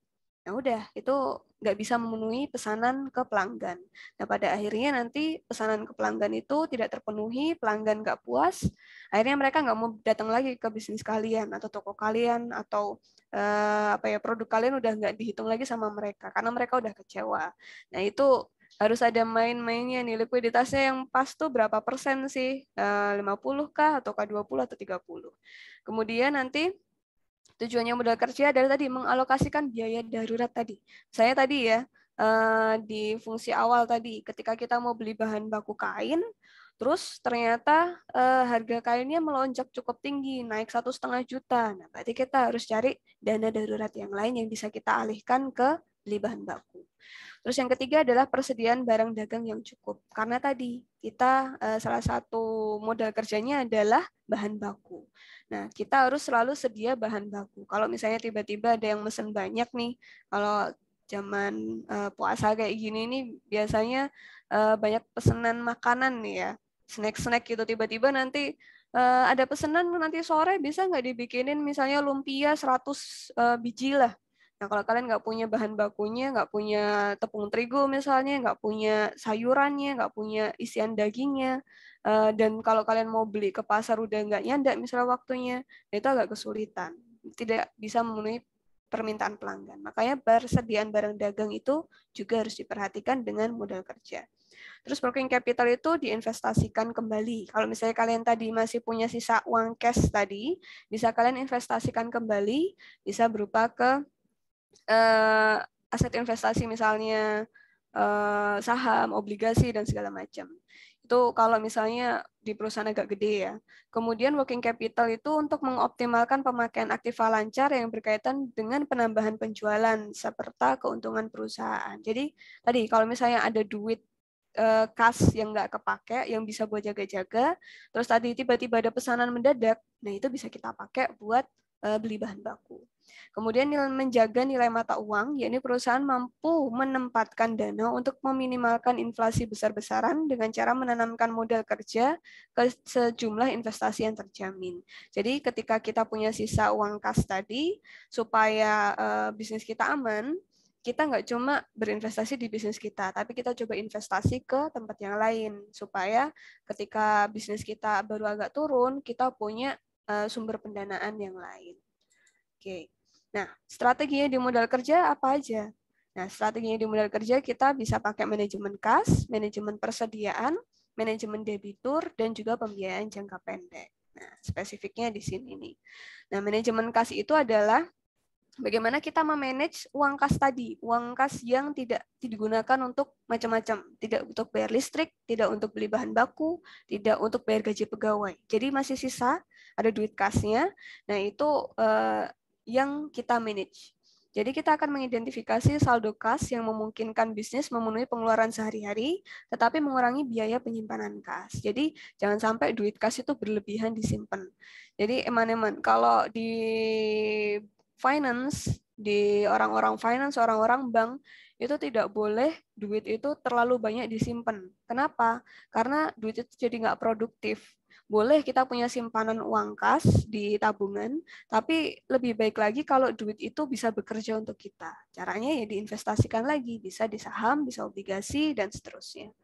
ya udah itu nggak bisa memenuhi pesanan ke pelanggan. Nah pada akhirnya nanti pesanan ke pelanggan itu tidak terpenuhi, pelanggan nggak puas, akhirnya mereka nggak mau datang lagi ke bisnis kalian atau toko kalian atau eh, apa ya produk kalian udah nggak dihitung lagi sama mereka karena mereka udah kecewa. Nah itu harus ada main-mainnya nih likuiditasnya yang pas tuh berapa persen sih 50 eh, kah atau dua 20 atau 30 kemudian nanti Tujuannya modal kerja adalah tadi mengalokasikan biaya darurat tadi. Saya tadi ya eh, di fungsi awal tadi ketika kita mau beli bahan baku kain Terus ternyata eh, harga kainnya melonjak cukup tinggi, naik satu setengah juta. Nah, berarti kita harus cari dana darurat yang lain yang bisa kita alihkan ke beli bahan baku. Terus yang ketiga adalah persediaan barang dagang yang cukup. Karena tadi kita eh, salah satu modal kerjanya adalah bahan baku. Nah, kita harus selalu sedia bahan baku. Kalau misalnya tiba-tiba ada yang mesen banyak nih, kalau zaman eh, puasa kayak gini nih biasanya eh, banyak pesanan makanan nih ya. Snack-snack gitu tiba-tiba nanti ada pesanan nanti sore bisa nggak dibikinin misalnya lumpia 100 biji lah Nah, kalau kalian nggak punya bahan bakunya, nggak punya tepung terigu misalnya, nggak punya sayurannya, nggak punya isian dagingnya, eh, dan kalau kalian mau beli ke pasar udah nggak nyanda misalnya waktunya, nah, itu agak kesulitan. Tidak bisa memenuhi permintaan pelanggan. Makanya persediaan barang dagang itu juga harus diperhatikan dengan modal kerja. Terus working capital itu diinvestasikan kembali. Kalau misalnya kalian tadi masih punya sisa uang cash tadi, bisa kalian investasikan kembali, bisa berupa ke uh, aset investasi misalnya uh, saham, obligasi dan segala macam. Itu kalau misalnya di perusahaan agak gede ya. Kemudian working capital itu untuk mengoptimalkan pemakaian aktiva lancar yang berkaitan dengan penambahan penjualan serta keuntungan perusahaan. Jadi tadi kalau misalnya ada duit eh, kas yang nggak kepake, yang bisa buat jaga-jaga, terus tadi tiba-tiba ada pesanan mendadak, nah itu bisa kita pakai buat Eh, beli bahan baku. Kemudian menjaga nilai mata uang, yakni perusahaan mampu menempatkan dana untuk meminimalkan inflasi besar-besaran dengan cara menanamkan modal kerja ke sejumlah investasi yang terjamin. Jadi ketika kita punya sisa uang kas tadi, supaya eh, bisnis kita aman, kita nggak cuma berinvestasi di bisnis kita, tapi kita coba investasi ke tempat yang lain supaya ketika bisnis kita baru agak turun, kita punya uh, sumber pendanaan yang lain. Oke. Nah, strateginya di modal kerja apa aja? Nah, strateginya di modal kerja kita bisa pakai manajemen kas, manajemen persediaan, manajemen debitur, dan juga pembiayaan jangka pendek. Nah, spesifiknya di sini nih. Nah, manajemen kas itu adalah bagaimana kita memanage uang kas tadi, uang kas yang tidak digunakan untuk macam-macam, tidak untuk bayar listrik, tidak untuk beli bahan baku, tidak untuk bayar gaji pegawai. Jadi masih sisa ada duit kasnya. Nah, itu uh, yang kita manage. Jadi kita akan mengidentifikasi saldo kas yang memungkinkan bisnis memenuhi pengeluaran sehari-hari, tetapi mengurangi biaya penyimpanan kas. Jadi jangan sampai duit kas itu berlebihan disimpan. Jadi eman-eman, kalau di finance, di orang-orang finance, orang-orang bank, itu tidak boleh duit itu terlalu banyak disimpan. Kenapa? Karena duit itu jadi nggak produktif boleh kita punya simpanan uang kas di tabungan, tapi lebih baik lagi kalau duit itu bisa bekerja untuk kita. Caranya ya diinvestasikan lagi, bisa di saham, bisa obligasi, dan seterusnya.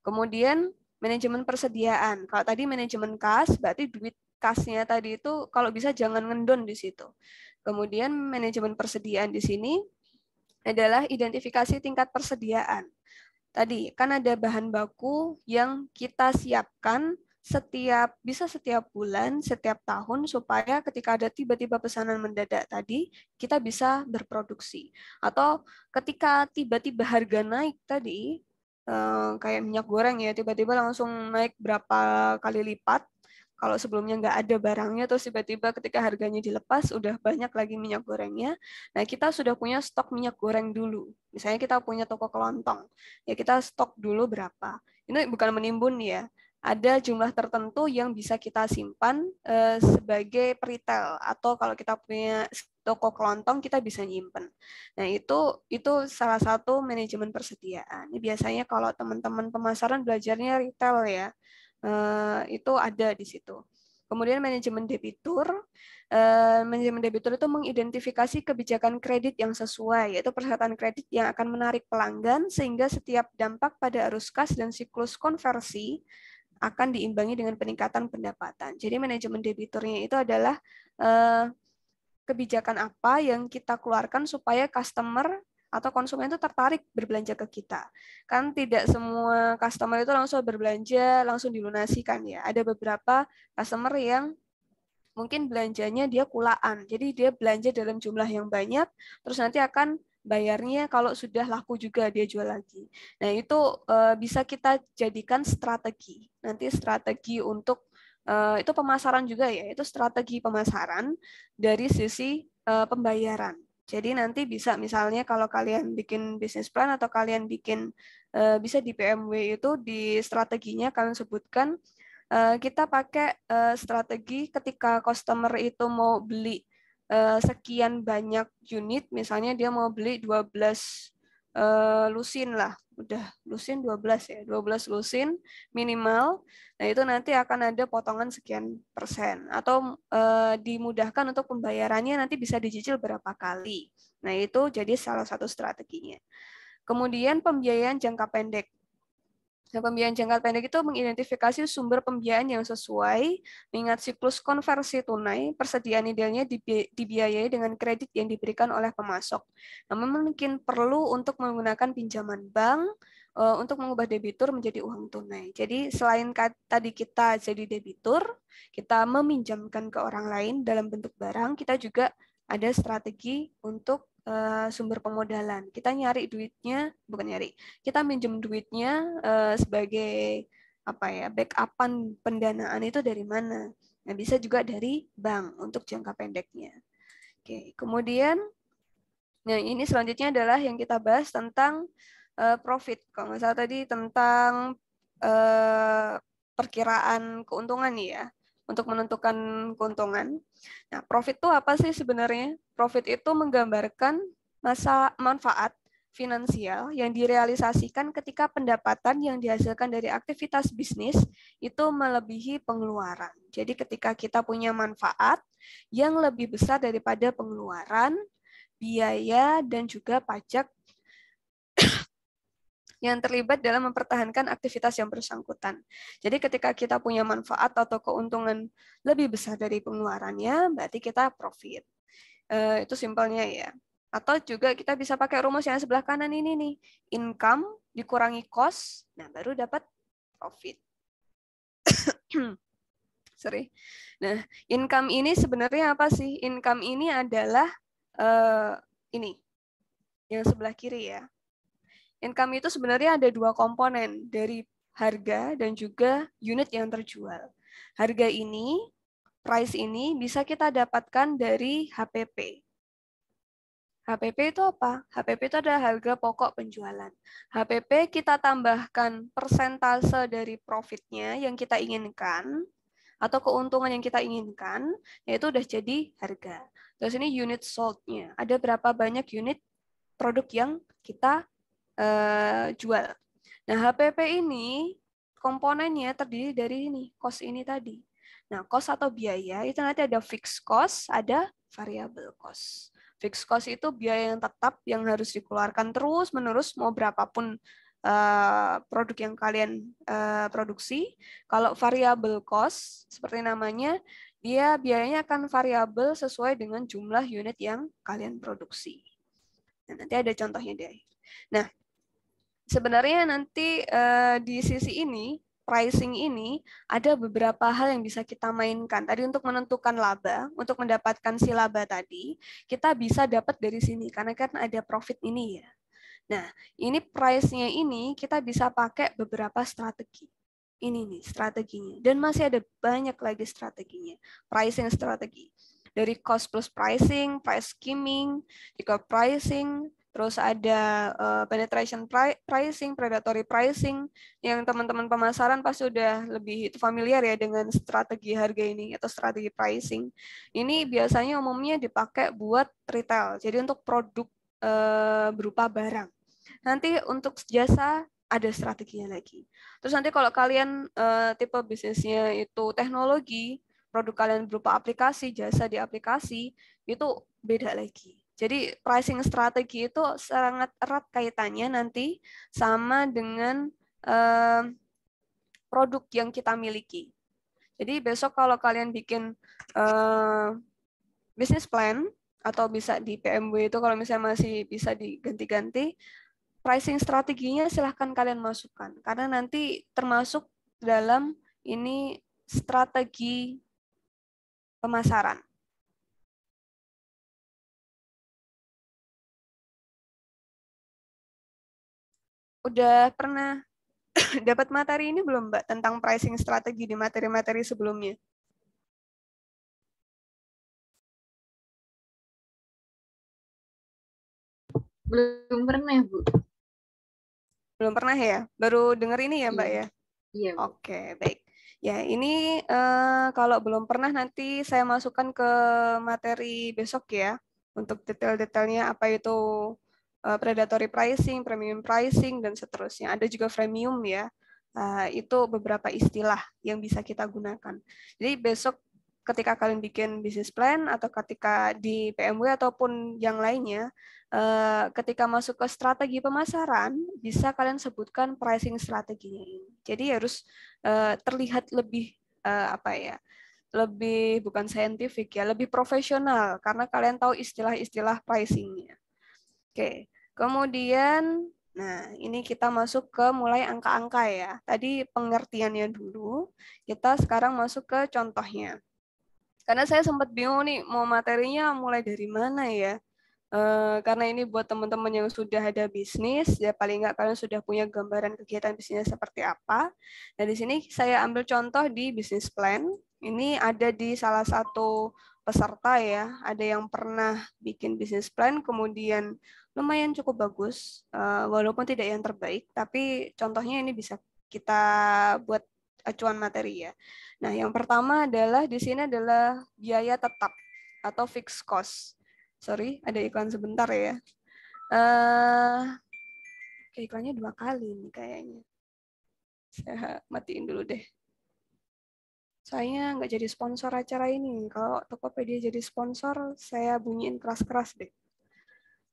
Kemudian manajemen persediaan. Kalau tadi manajemen kas, berarti duit kasnya tadi itu kalau bisa jangan ngendon di situ. Kemudian manajemen persediaan di sini adalah identifikasi tingkat persediaan tadi kan ada bahan baku yang kita siapkan setiap bisa setiap bulan, setiap tahun supaya ketika ada tiba-tiba pesanan mendadak tadi kita bisa berproduksi atau ketika tiba-tiba harga naik tadi eh, kayak minyak goreng ya tiba-tiba langsung naik berapa kali lipat kalau sebelumnya nggak ada barangnya terus tiba-tiba ketika harganya dilepas udah banyak lagi minyak gorengnya nah kita sudah punya stok minyak goreng dulu misalnya kita punya toko kelontong ya kita stok dulu berapa ini bukan menimbun ya ada jumlah tertentu yang bisa kita simpan eh, sebagai peritel atau kalau kita punya toko kelontong kita bisa nyimpen. Nah, itu itu salah satu manajemen persediaan. Ini biasanya kalau teman-teman pemasaran belajarnya retail ya. Eh, itu ada di situ. Kemudian manajemen debitur, eh, manajemen debitur itu mengidentifikasi kebijakan kredit yang sesuai, yaitu persyaratan kredit yang akan menarik pelanggan sehingga setiap dampak pada arus kas dan siklus konversi akan diimbangi dengan peningkatan pendapatan. Jadi manajemen debiturnya itu adalah eh, kebijakan apa yang kita keluarkan supaya customer atau konsumen itu tertarik berbelanja ke kita. Kan tidak semua customer itu langsung berbelanja, langsung dilunasikan ya. Ada beberapa customer yang mungkin belanjanya dia kulaan. Jadi dia belanja dalam jumlah yang banyak, terus nanti akan bayarnya kalau sudah laku juga dia jual lagi. Nah, itu uh, bisa kita jadikan strategi. Nanti strategi untuk uh, itu pemasaran juga ya, itu strategi pemasaran dari sisi uh, pembayaran. Jadi nanti bisa misalnya kalau kalian bikin bisnis plan atau kalian bikin uh, bisa di PMW itu di strateginya kalian sebutkan uh, kita pakai uh, strategi ketika customer itu mau beli Eh, sekian banyak unit, misalnya dia mau beli 12 belas eh, lusin lah, udah lusin 12 ya, 12 lusin minimal. Nah, itu nanti akan ada potongan sekian persen atau eh, dimudahkan untuk pembayarannya nanti bisa dicicil berapa kali. Nah, itu jadi salah satu strateginya. Kemudian pembiayaan jangka pendek. Nah, pembiayaan jangka pendek itu mengidentifikasi sumber pembiayaan yang sesuai, mengingat siklus konversi tunai, persediaan idealnya dibiayai dengan kredit yang diberikan oleh pemasok. Namun mungkin perlu untuk menggunakan pinjaman bank eh, untuk mengubah debitur menjadi uang tunai. Jadi selain tadi kita jadi debitur, kita meminjamkan ke orang lain dalam bentuk barang, kita juga ada strategi untuk Eh, sumber pemodalan. Kita nyari duitnya, bukan nyari. Kita minjem duitnya eh, sebagai apa ya, backupan pendanaan itu dari mana? Nah, bisa juga dari bank untuk jangka pendeknya. Oke, kemudian nah ini selanjutnya adalah yang kita bahas tentang eh, profit. Kalau nggak tadi tentang perkiraan keuntungan ya untuk menentukan keuntungan. Nah, profit itu apa sih sebenarnya? Profit itu menggambarkan masa manfaat finansial yang direalisasikan ketika pendapatan yang dihasilkan dari aktivitas bisnis itu melebihi pengeluaran. Jadi ketika kita punya manfaat yang lebih besar daripada pengeluaran, biaya dan juga pajak yang terlibat dalam mempertahankan aktivitas yang bersangkutan. Jadi ketika kita punya manfaat atau keuntungan lebih besar dari pengeluarannya, berarti kita profit. Uh, itu simpelnya ya. Atau juga kita bisa pakai rumus yang sebelah kanan ini nih. Income dikurangi cost, nah baru dapat profit. Sorry. Nah, income ini sebenarnya apa sih? Income ini adalah uh, ini yang sebelah kiri ya. Income itu sebenarnya ada dua komponen dari harga dan juga unit yang terjual. Harga ini, price ini bisa kita dapatkan dari HPP. HPP itu apa? HPP itu adalah harga pokok penjualan. HPP kita tambahkan persentase dari profitnya yang kita inginkan atau keuntungan yang kita inginkan, yaitu udah jadi harga. Terus ini unit sold-nya. Ada berapa banyak unit produk yang kita Eh, jual. Nah, HPP ini komponennya terdiri dari ini, cost ini tadi. Nah, cost atau biaya itu nanti ada fixed cost, ada variable cost. Fixed cost itu biaya yang tetap yang harus dikeluarkan terus-menerus mau berapapun eh, produk yang kalian eh, produksi. Kalau variable cost seperti namanya, dia biayanya akan variabel sesuai dengan jumlah unit yang kalian produksi. Nah, nanti ada contohnya deh. Nah, sebenarnya nanti uh, di sisi ini pricing ini ada beberapa hal yang bisa kita mainkan. Tadi untuk menentukan laba, untuk mendapatkan si laba tadi, kita bisa dapat dari sini karena kan ada profit ini ya. Nah, ini price-nya ini kita bisa pakai beberapa strategi. Ini nih strateginya. Dan masih ada banyak lagi strateginya. Pricing strategi. Dari cost plus pricing, price skimming, juga pricing, terus ada uh, penetration pri pricing, predatory pricing, yang teman-teman pemasaran pasti sudah lebih familiar ya dengan strategi harga ini atau strategi pricing. Ini biasanya umumnya dipakai buat retail, jadi untuk produk uh, berupa barang. Nanti untuk jasa ada strateginya lagi. Terus nanti kalau kalian uh, tipe bisnisnya itu teknologi, produk kalian berupa aplikasi, jasa di aplikasi, itu beda lagi. Jadi pricing strategi itu sangat erat kaitannya nanti sama dengan eh, produk yang kita miliki. Jadi besok kalau kalian bikin eh, business plan atau bisa di PMB itu kalau misalnya masih bisa diganti-ganti, pricing strateginya silahkan kalian masukkan karena nanti termasuk dalam ini strategi pemasaran. udah pernah dapat materi ini belum Mbak tentang pricing strategi di materi-materi sebelumnya? Belum pernah, ya, Bu. Belum pernah ya? Baru dengar ini ya, Mbak iya. ya? Iya. Bu. Oke, baik. Ya, ini uh, kalau belum pernah nanti saya masukkan ke materi besok ya untuk detail-detailnya apa itu Eh, predatory pricing, premium pricing, dan seterusnya. Ada juga freemium ya. Eh, itu beberapa istilah yang bisa kita gunakan. Jadi besok ketika kalian bikin bisnis plan atau ketika di PMW ataupun yang lainnya, eh, ketika masuk ke strategi pemasaran, bisa kalian sebutkan pricing strateginya ini. Jadi harus terlihat lebih apa ya? lebih bukan saintifik ya, lebih profesional karena kalian tahu istilah-istilah pricingnya. Oke, Kemudian, nah ini kita masuk ke mulai angka-angka ya. Tadi pengertiannya dulu, kita sekarang masuk ke contohnya. Karena saya sempat bingung nih, mau materinya mulai dari mana ya. E, karena ini buat teman-teman yang sudah ada bisnis, ya paling nggak kalian sudah punya gambaran kegiatan bisnisnya seperti apa. Nah di sini saya ambil contoh di bisnis plan. Ini ada di salah satu peserta ya, ada yang pernah bikin bisnis plan, kemudian lumayan cukup bagus, uh, walaupun tidak yang terbaik, tapi contohnya ini bisa kita buat acuan materi ya. Nah, yang pertama adalah di sini adalah biaya tetap atau fixed cost. Sorry, ada iklan sebentar ya. Uh, iklannya dua kali nih kayaknya. Saya matiin dulu deh saya nggak jadi sponsor acara ini. Kalau Tokopedia jadi sponsor, saya bunyiin keras-keras deh.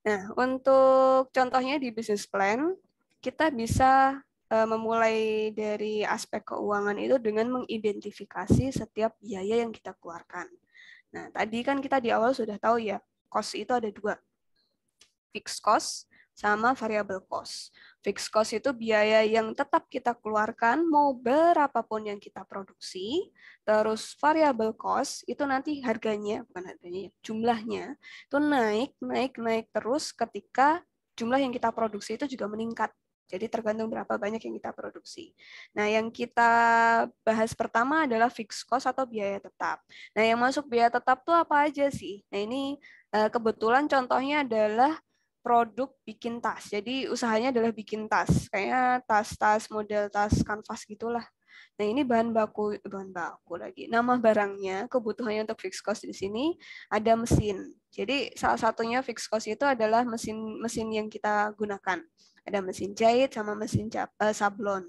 Nah, untuk contohnya di business plan, kita bisa eh, memulai dari aspek keuangan itu dengan mengidentifikasi setiap biaya yang kita keluarkan. Nah, tadi kan kita di awal sudah tahu ya, cost itu ada dua. Fixed cost sama variable cost. Fixed cost itu biaya yang tetap kita keluarkan mau berapapun yang kita produksi. Terus variable cost itu nanti harganya, bukan harganya, ya, jumlahnya itu naik, naik, naik terus ketika jumlah yang kita produksi itu juga meningkat. Jadi tergantung berapa banyak yang kita produksi. Nah, yang kita bahas pertama adalah fixed cost atau biaya tetap. Nah, yang masuk biaya tetap tuh apa aja sih? Nah, ini eh, kebetulan contohnya adalah produk bikin tas. Jadi usahanya adalah bikin tas, kayaknya tas-tas model tas kanvas gitulah. Nah ini bahan baku bahan baku lagi. Nama barangnya kebutuhannya untuk fix cost di sini ada mesin. Jadi salah satunya fix cost itu adalah mesin mesin yang kita gunakan. Ada mesin jahit sama mesin cap, eh, sablon.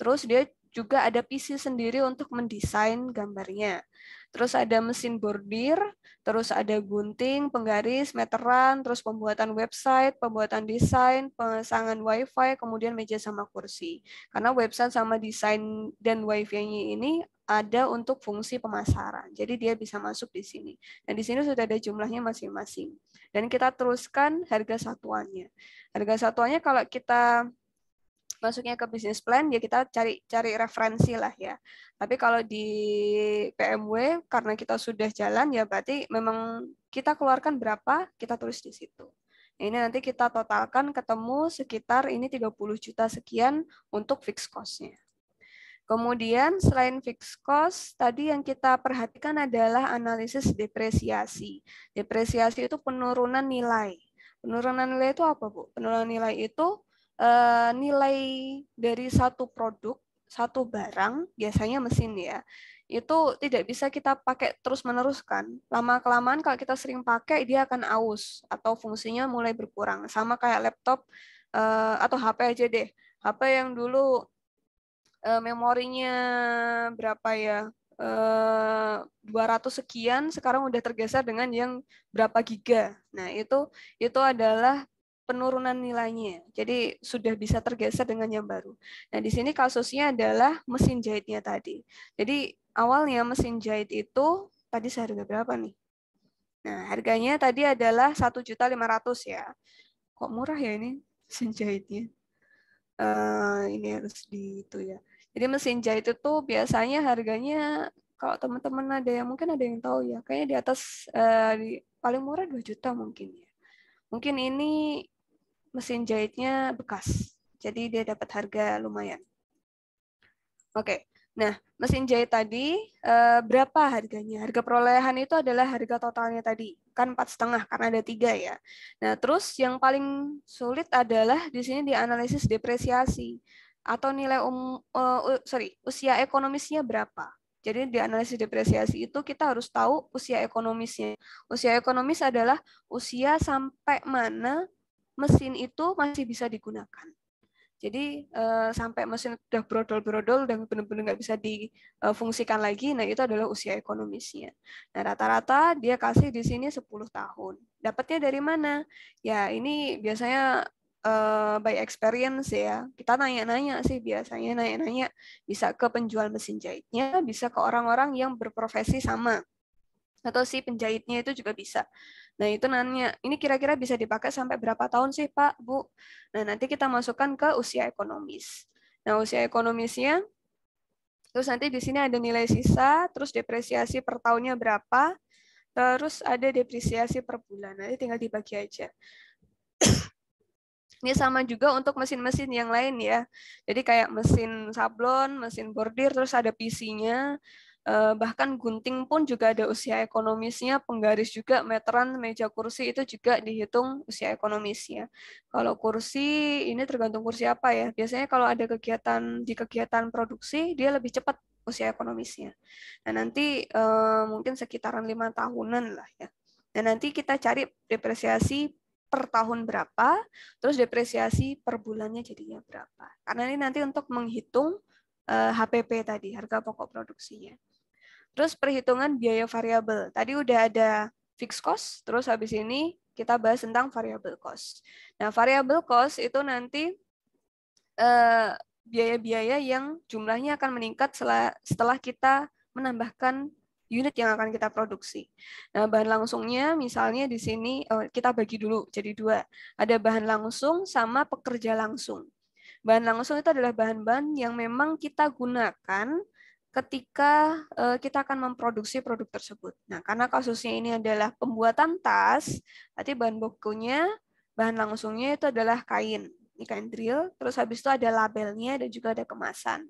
Terus dia juga ada PC sendiri untuk mendesain gambarnya. Terus ada mesin bordir, terus ada gunting, penggaris, meteran, terus pembuatan website, pembuatan desain, pemasangan wifi, kemudian meja sama kursi. Karena website sama desain dan wifi-nya ini ada untuk fungsi pemasaran. Jadi dia bisa masuk di sini. Dan di sini sudah ada jumlahnya masing-masing. Dan kita teruskan harga satuannya. Harga satuannya kalau kita masuknya ke bisnis plan ya kita cari cari referensi lah ya. Tapi kalau di PMW karena kita sudah jalan ya berarti memang kita keluarkan berapa kita tulis di situ. Nah, ini nanti kita totalkan ketemu sekitar ini 30 juta sekian untuk fixed costnya. Kemudian selain fixed cost, tadi yang kita perhatikan adalah analisis depresiasi. Depresiasi itu penurunan nilai. Penurunan nilai itu apa, Bu? Penurunan nilai itu uh, nilai dari satu produk, satu barang, biasanya mesin ya, itu tidak bisa kita pakai terus-menerus kan. Lama-kelamaan kalau kita sering pakai, dia akan aus atau fungsinya mulai berkurang. Sama kayak laptop uh, atau HP aja deh. HP yang dulu uh, memorinya berapa ya? 200 sekian sekarang udah tergeser dengan yang berapa giga. Nah, itu itu adalah penurunan nilainya. Jadi sudah bisa tergeser dengan yang baru. Nah, di sini kasusnya adalah mesin jahitnya tadi. Jadi awalnya mesin jahit itu tadi seharga berapa nih? Nah, harganya tadi adalah 1.500 ya. Kok murah ya ini mesin jahitnya? Uh, ini harus di itu ya. Jadi mesin jahit itu biasanya harganya kalau teman-teman ada yang mungkin ada yang tahu ya, kayaknya di atas uh, di, paling murah 2 juta mungkin ya. Mungkin ini mesin jahitnya bekas. Jadi dia dapat harga lumayan. Oke. Nah, mesin jahit tadi eh, berapa harganya? Harga perolehan itu adalah harga totalnya tadi. Kan empat setengah karena ada tiga ya. Nah, terus yang paling sulit adalah di sini dianalisis depresiasi atau nilai um, uh, sorry usia ekonomisnya berapa. Jadi di analisis depresiasi itu kita harus tahu usia ekonomisnya. Usia ekonomis adalah usia sampai mana mesin itu masih bisa digunakan. Jadi eh, sampai mesin udah berodol-berodol dan benar-benar nggak bisa difungsikan lagi, nah itu adalah usia ekonomisnya. Nah rata-rata dia kasih di sini 10 tahun. Dapatnya dari mana? Ya ini biasanya eh, by experience ya. Kita nanya-nanya sih biasanya nanya-nanya bisa ke penjual mesin jahitnya, bisa ke orang-orang yang berprofesi sama atau si penjahitnya itu juga bisa. Nah, itu nanya, ini kira-kira bisa dipakai sampai berapa tahun sih, Pak, Bu? Nah, nanti kita masukkan ke usia ekonomis. Nah, usia ekonomisnya, terus nanti di sini ada nilai sisa, terus depresiasi per tahunnya berapa, terus ada depresiasi per bulan. Nanti tinggal dibagi aja. Ini sama juga untuk mesin-mesin yang lain ya. Jadi kayak mesin sablon, mesin bordir, terus ada PC-nya, Eh, bahkan gunting pun juga ada usia ekonomisnya, penggaris juga, meteran, meja kursi itu juga dihitung usia ekonomisnya. Kalau kursi ini tergantung kursi apa ya. Biasanya kalau ada kegiatan di kegiatan produksi dia lebih cepat usia ekonomisnya. Nah nanti eh, mungkin sekitaran lima tahunan lah ya. nah, nanti kita cari depresiasi per tahun berapa, terus depresiasi per bulannya jadinya berapa. Karena ini nanti untuk menghitung HPP eh, tadi, harga pokok produksinya. Terus perhitungan biaya variabel. Tadi udah ada fixed cost, terus habis ini kita bahas tentang variable cost. Nah, variable cost itu nanti eh, biaya-biaya eh, yang jumlahnya akan meningkat setelah, kita menambahkan unit yang akan kita produksi. Nah, bahan langsungnya misalnya di sini eh, kita bagi dulu jadi dua. Ada bahan langsung sama pekerja langsung. Bahan langsung itu adalah bahan-bahan yang memang kita gunakan ketika uh, kita akan memproduksi produk tersebut. Nah, karena kasusnya ini adalah pembuatan tas, berarti bahan bukunya, bahan langsungnya itu adalah kain. Ini kain drill, terus habis itu ada labelnya dan juga ada kemasan.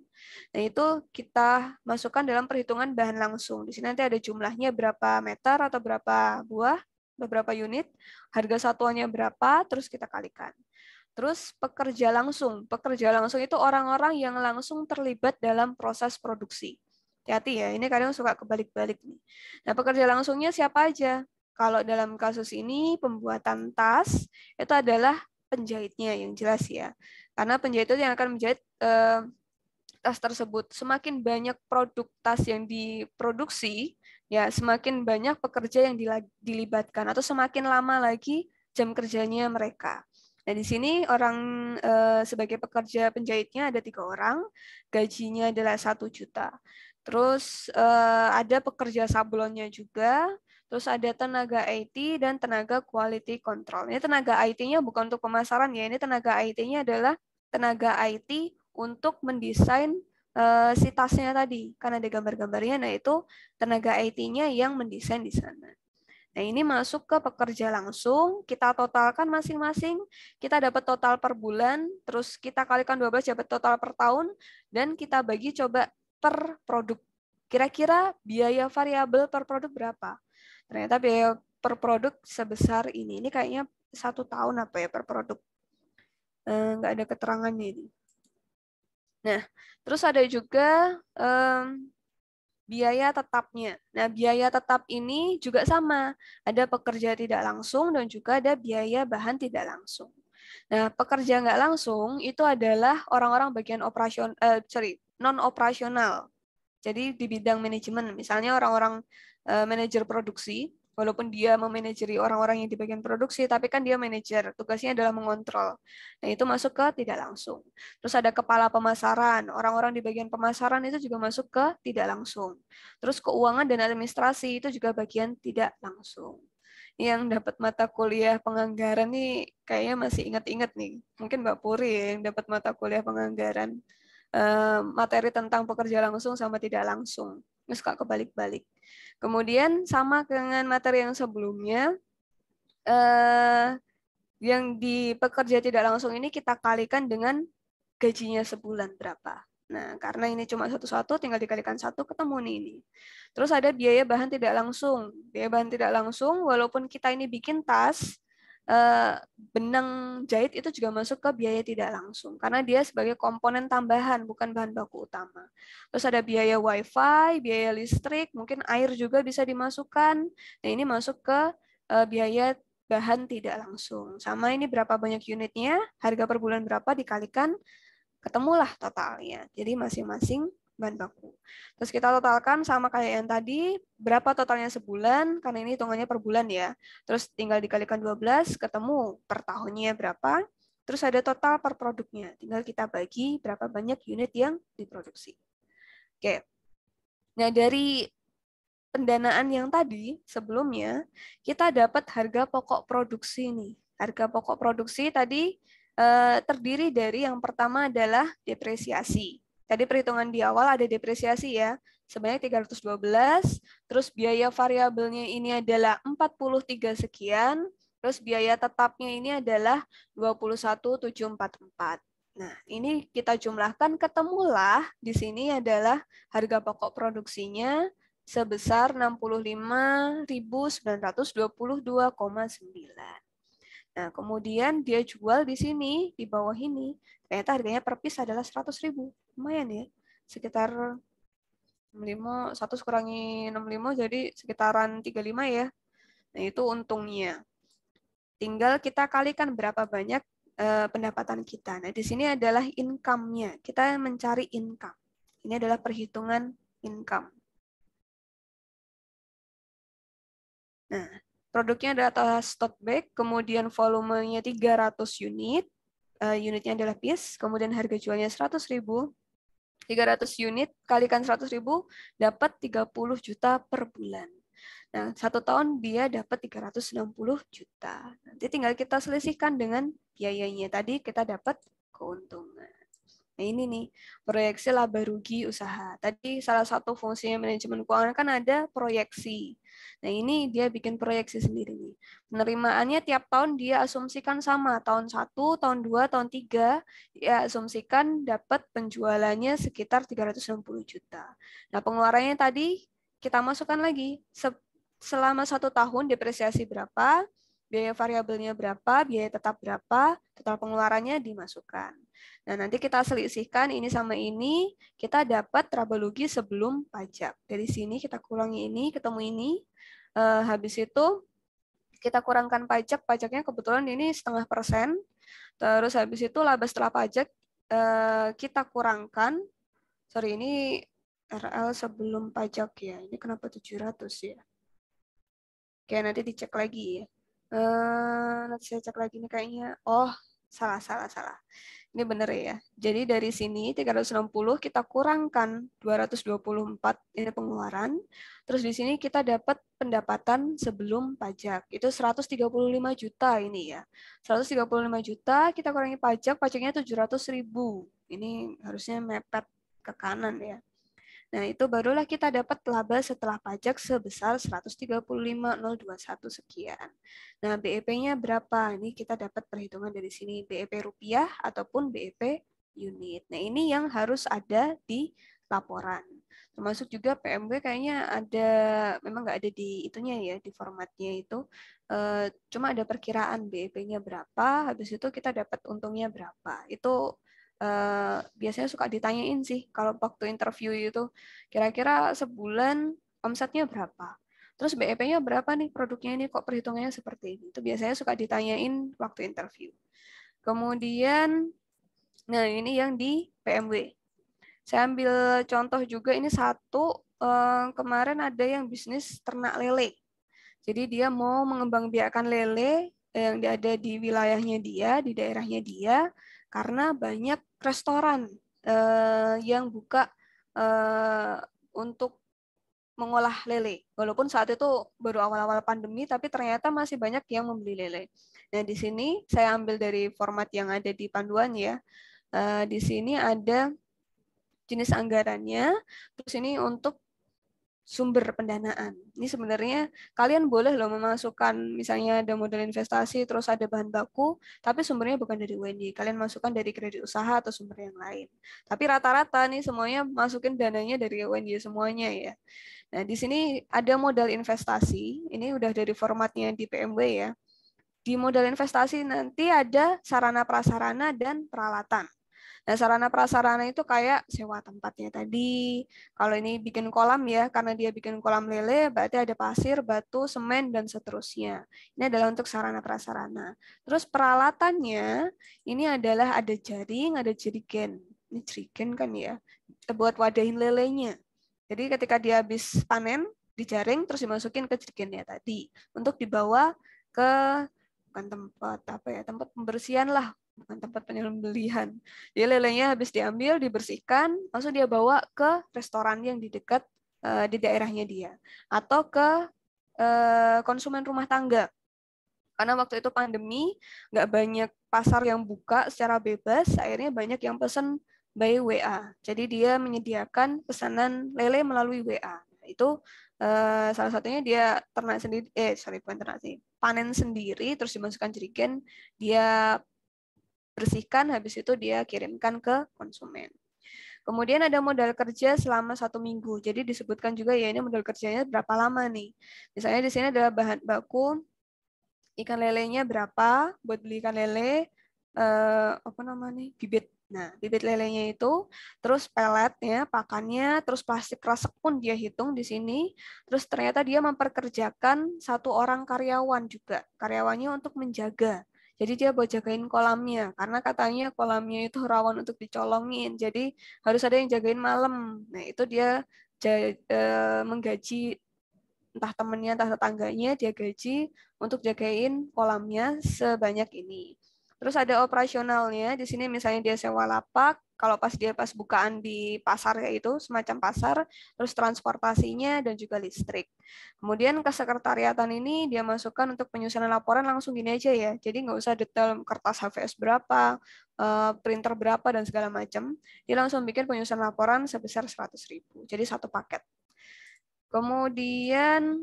Nah, itu kita masukkan dalam perhitungan bahan langsung. Di sini nanti ada jumlahnya berapa meter atau berapa buah, beberapa unit, harga satuannya berapa, terus kita kalikan. Terus pekerja langsung. Pekerja langsung itu orang-orang yang langsung terlibat dalam proses produksi. Hati-hati ya, ini kadang suka kebalik-balik nih. Nah, pekerja langsungnya siapa aja? Kalau dalam kasus ini pembuatan tas itu adalah penjahitnya yang jelas ya. Karena penjahit itu yang akan menjahit eh, tas tersebut. Semakin banyak produk tas yang diproduksi, ya semakin banyak pekerja yang dilibatkan atau semakin lama lagi jam kerjanya mereka. Nah, di sini orang eh, sebagai pekerja penjahitnya ada tiga orang, gajinya adalah satu juta. Terus eh, ada pekerja sablonnya juga, terus ada tenaga IT dan tenaga quality control. Ini tenaga IT-nya bukan untuk pemasaran ya, ini tenaga IT-nya adalah tenaga IT untuk mendesain eh, si tasnya tadi, karena ada gambar-gambarnya, nah itu tenaga IT-nya yang mendesain di sana. Nah, ini masuk ke pekerja langsung, kita totalkan masing-masing, kita dapat total per bulan, terus kita kalikan 12 dapat total per tahun, dan kita bagi coba per produk. Kira-kira biaya variabel per produk berapa? Ternyata biaya per produk sebesar ini. Ini kayaknya satu tahun apa ya per produk. enggak eh, ada keterangan ini. Nah, terus ada juga um, biaya tetapnya. Nah, biaya tetap ini juga sama. Ada pekerja tidak langsung dan juga ada biaya bahan tidak langsung. Nah, pekerja nggak langsung itu adalah orang-orang bagian operasional, eh, sorry, non operasional. Jadi di bidang manajemen, misalnya orang-orang eh, manajer produksi walaupun dia memanajeri orang-orang yang di bagian produksi, tapi kan dia manajer, tugasnya adalah mengontrol. Nah, itu masuk ke tidak langsung. Terus ada kepala pemasaran, orang-orang di bagian pemasaran itu juga masuk ke tidak langsung. Terus keuangan dan administrasi itu juga bagian tidak langsung. Yang dapat mata kuliah penganggaran nih kayaknya masih ingat-ingat nih. Mungkin Mbak Puri yang dapat mata kuliah penganggaran eh, materi tentang pekerja langsung sama tidak langsung suka kebalik-balik. Kemudian sama dengan materi yang sebelumnya, eh, yang di pekerja tidak langsung ini kita kalikan dengan gajinya sebulan berapa. Nah, karena ini cuma satu-satu, tinggal dikalikan satu, ketemu nih ini. Terus ada biaya bahan tidak langsung. Biaya bahan tidak langsung, walaupun kita ini bikin tas, Eh, benang jahit itu juga masuk ke biaya tidak langsung karena dia sebagai komponen tambahan bukan bahan baku utama. Terus ada biaya wifi, biaya listrik, mungkin air juga bisa dimasukkan. Nah ini masuk ke eh, biaya bahan tidak langsung. Sama ini berapa banyak unitnya, harga per bulan berapa dikalikan, ketemulah totalnya. Jadi masing-masing bahan baku. Terus kita totalkan sama kayak yang tadi, berapa totalnya sebulan, karena ini hitungannya per bulan ya. Terus tinggal dikalikan 12, ketemu per tahunnya berapa. Terus ada total per produknya, tinggal kita bagi berapa banyak unit yang diproduksi. Oke, nah dari pendanaan yang tadi sebelumnya kita dapat harga pokok produksi nih. Harga pokok produksi tadi eh, terdiri dari yang pertama adalah depresiasi. Tadi perhitungan di awal ada depresiasi ya, sebanyak 312, terus biaya variabelnya ini adalah 43 sekian, terus biaya tetapnya ini adalah 21,744. Nah, ini kita jumlahkan ketemulah di sini adalah harga pokok produksinya sebesar 65.922,9. Nah, kemudian dia jual di sini, di bawah ini, ternyata harganya per piece adalah 100 ribu. Lumayan ya, sekitar 65, 1 kurangi 65 jadi sekitaran 35 ya. Nah itu untungnya. Tinggal kita kalikan berapa banyak eh, pendapatan kita. Nah di sini adalah income-nya, kita mencari income. Ini adalah perhitungan income. Nah, produknya adalah atas tote bag, kemudian volumenya 300 unit, uh, unitnya adalah piece, kemudian harga jualnya 100 ribu, 300 unit kalikan 100 ribu dapat 30 juta per bulan. Nah, satu tahun dia dapat 360 juta. Nanti tinggal kita selisihkan dengan biayanya. Tadi kita dapat keuntungan. Nah ini nih, proyeksi laba rugi usaha. Tadi salah satu fungsinya manajemen keuangan kan ada proyeksi. Nah ini dia bikin proyeksi sendiri nih. Penerimaannya tiap tahun dia asumsikan sama, tahun 1, tahun 2, tahun 3, dia asumsikan dapat penjualannya sekitar 360 juta. Nah pengeluarannya tadi kita masukkan lagi, selama satu tahun depresiasi berapa, biaya variabelnya berapa, biaya tetap berapa, total pengeluarannya dimasukkan. Nah, nanti kita selisihkan ini sama ini, kita dapat trabologi sebelum pajak. Dari sini kita kurangi ini, ketemu ini. Uh, habis itu kita kurangkan pajak, pajaknya kebetulan ini setengah persen. Terus habis itu laba setelah pajak uh, kita kurangkan. Sorry, ini RL sebelum pajak ya. Ini kenapa 700 ya? Oke, nanti dicek lagi ya. Uh, nanti saya cek lagi nih kayaknya. Oh, salah, salah, salah. Ini benar ya. Jadi dari sini 360 kita kurangkan 224 ini pengeluaran. Terus di sini kita dapat pendapatan sebelum pajak. Itu 135 juta ini ya. 135 juta kita kurangi pajak, pajaknya 700 ribu. Ini harusnya mepet ke kanan ya. Nah, itu barulah kita dapat laba setelah pajak sebesar 135.021 sekian. Nah, BEP-nya berapa? Ini kita dapat perhitungan dari sini BEP rupiah ataupun BEP unit. Nah, ini yang harus ada di laporan. Termasuk juga PMB kayaknya ada memang nggak ada di itunya ya, di formatnya itu. E, cuma ada perkiraan BEP-nya berapa, habis itu kita dapat untungnya berapa. Itu Eh, biasanya suka ditanyain sih kalau waktu interview itu kira-kira sebulan omsetnya berapa terus BEP-nya berapa nih produknya ini kok perhitungannya seperti ini itu biasanya suka ditanyain waktu interview kemudian nah ini yang di PMW saya ambil contoh juga ini satu eh, kemarin ada yang bisnis ternak lele jadi dia mau mengembangbiakan lele yang ada di wilayahnya dia, di daerahnya dia, karena banyak restoran eh, yang buka eh, untuk mengolah lele. Walaupun saat itu baru awal-awal pandemi, tapi ternyata masih banyak yang membeli lele. Nah, di sini saya ambil dari format yang ada di panduan ya. Eh, di sini ada jenis anggarannya. Terus ini untuk sumber pendanaan. Ini sebenarnya kalian boleh loh memasukkan misalnya ada modal investasi terus ada bahan baku, tapi sumbernya bukan dari WNI. Kalian masukkan dari kredit usaha atau sumber yang lain. Tapi rata-rata nih semuanya masukin dananya dari WNI semuanya ya. Nah, di sini ada modal investasi. Ini udah dari formatnya di PMB ya. Di modal investasi nanti ada sarana prasarana dan peralatan. Nah, sarana prasarana itu kayak sewa tempatnya tadi. Kalau ini bikin kolam ya, karena dia bikin kolam lele, berarti ada pasir, batu, semen, dan seterusnya. Ini adalah untuk sarana prasarana. Terus peralatannya, ini adalah ada jaring, ada jerigen. Ini jerigen kan ya, buat wadahin lelenya. Jadi ketika dia habis panen, dijaring terus dimasukin ke jerigennya tadi untuk dibawa ke bukan tempat apa ya tempat pembersihan lah bukan tempat penyembelihan. Jadi lelenya habis diambil, dibersihkan, langsung dia bawa ke restoran yang di dekat eh, di daerahnya dia atau ke eh, konsumen rumah tangga. Karena waktu itu pandemi, nggak banyak pasar yang buka secara bebas, akhirnya banyak yang pesan by WA. Jadi dia menyediakan pesanan lele melalui WA. Itu eh, salah satunya dia ternak sendiri eh sorry bukan ternak sih panen sendiri terus dimasukkan jerigen dia bersihkan, habis itu dia kirimkan ke konsumen. Kemudian ada modal kerja selama satu minggu. Jadi disebutkan juga ya ini modal kerjanya berapa lama nih. Misalnya di sini adalah bahan baku, ikan lelenya berapa buat beli ikan lele, eh, apa namanya, bibit. Nah, bibit lelenya itu, terus pelet ya, pakannya, terus plastik kresek pun dia hitung di sini. Terus ternyata dia memperkerjakan satu orang karyawan juga, karyawannya untuk menjaga. Jadi dia buat jagain kolamnya karena katanya kolamnya itu rawan untuk dicolongin. Jadi harus ada yang jagain malam. Nah, itu dia eh, menggaji entah temennya entah tetangganya dia gaji untuk jagain kolamnya sebanyak ini. Terus ada operasionalnya, di sini misalnya dia sewa lapak, kalau pas dia pas bukaan di pasar kayak itu semacam pasar terus transportasinya dan juga listrik kemudian ke sekretariatan ini dia masukkan untuk penyusunan laporan langsung gini aja ya jadi nggak usah detail kertas HVS berapa eh, printer berapa dan segala macam dia langsung bikin penyusunan laporan sebesar 100.000 jadi satu paket kemudian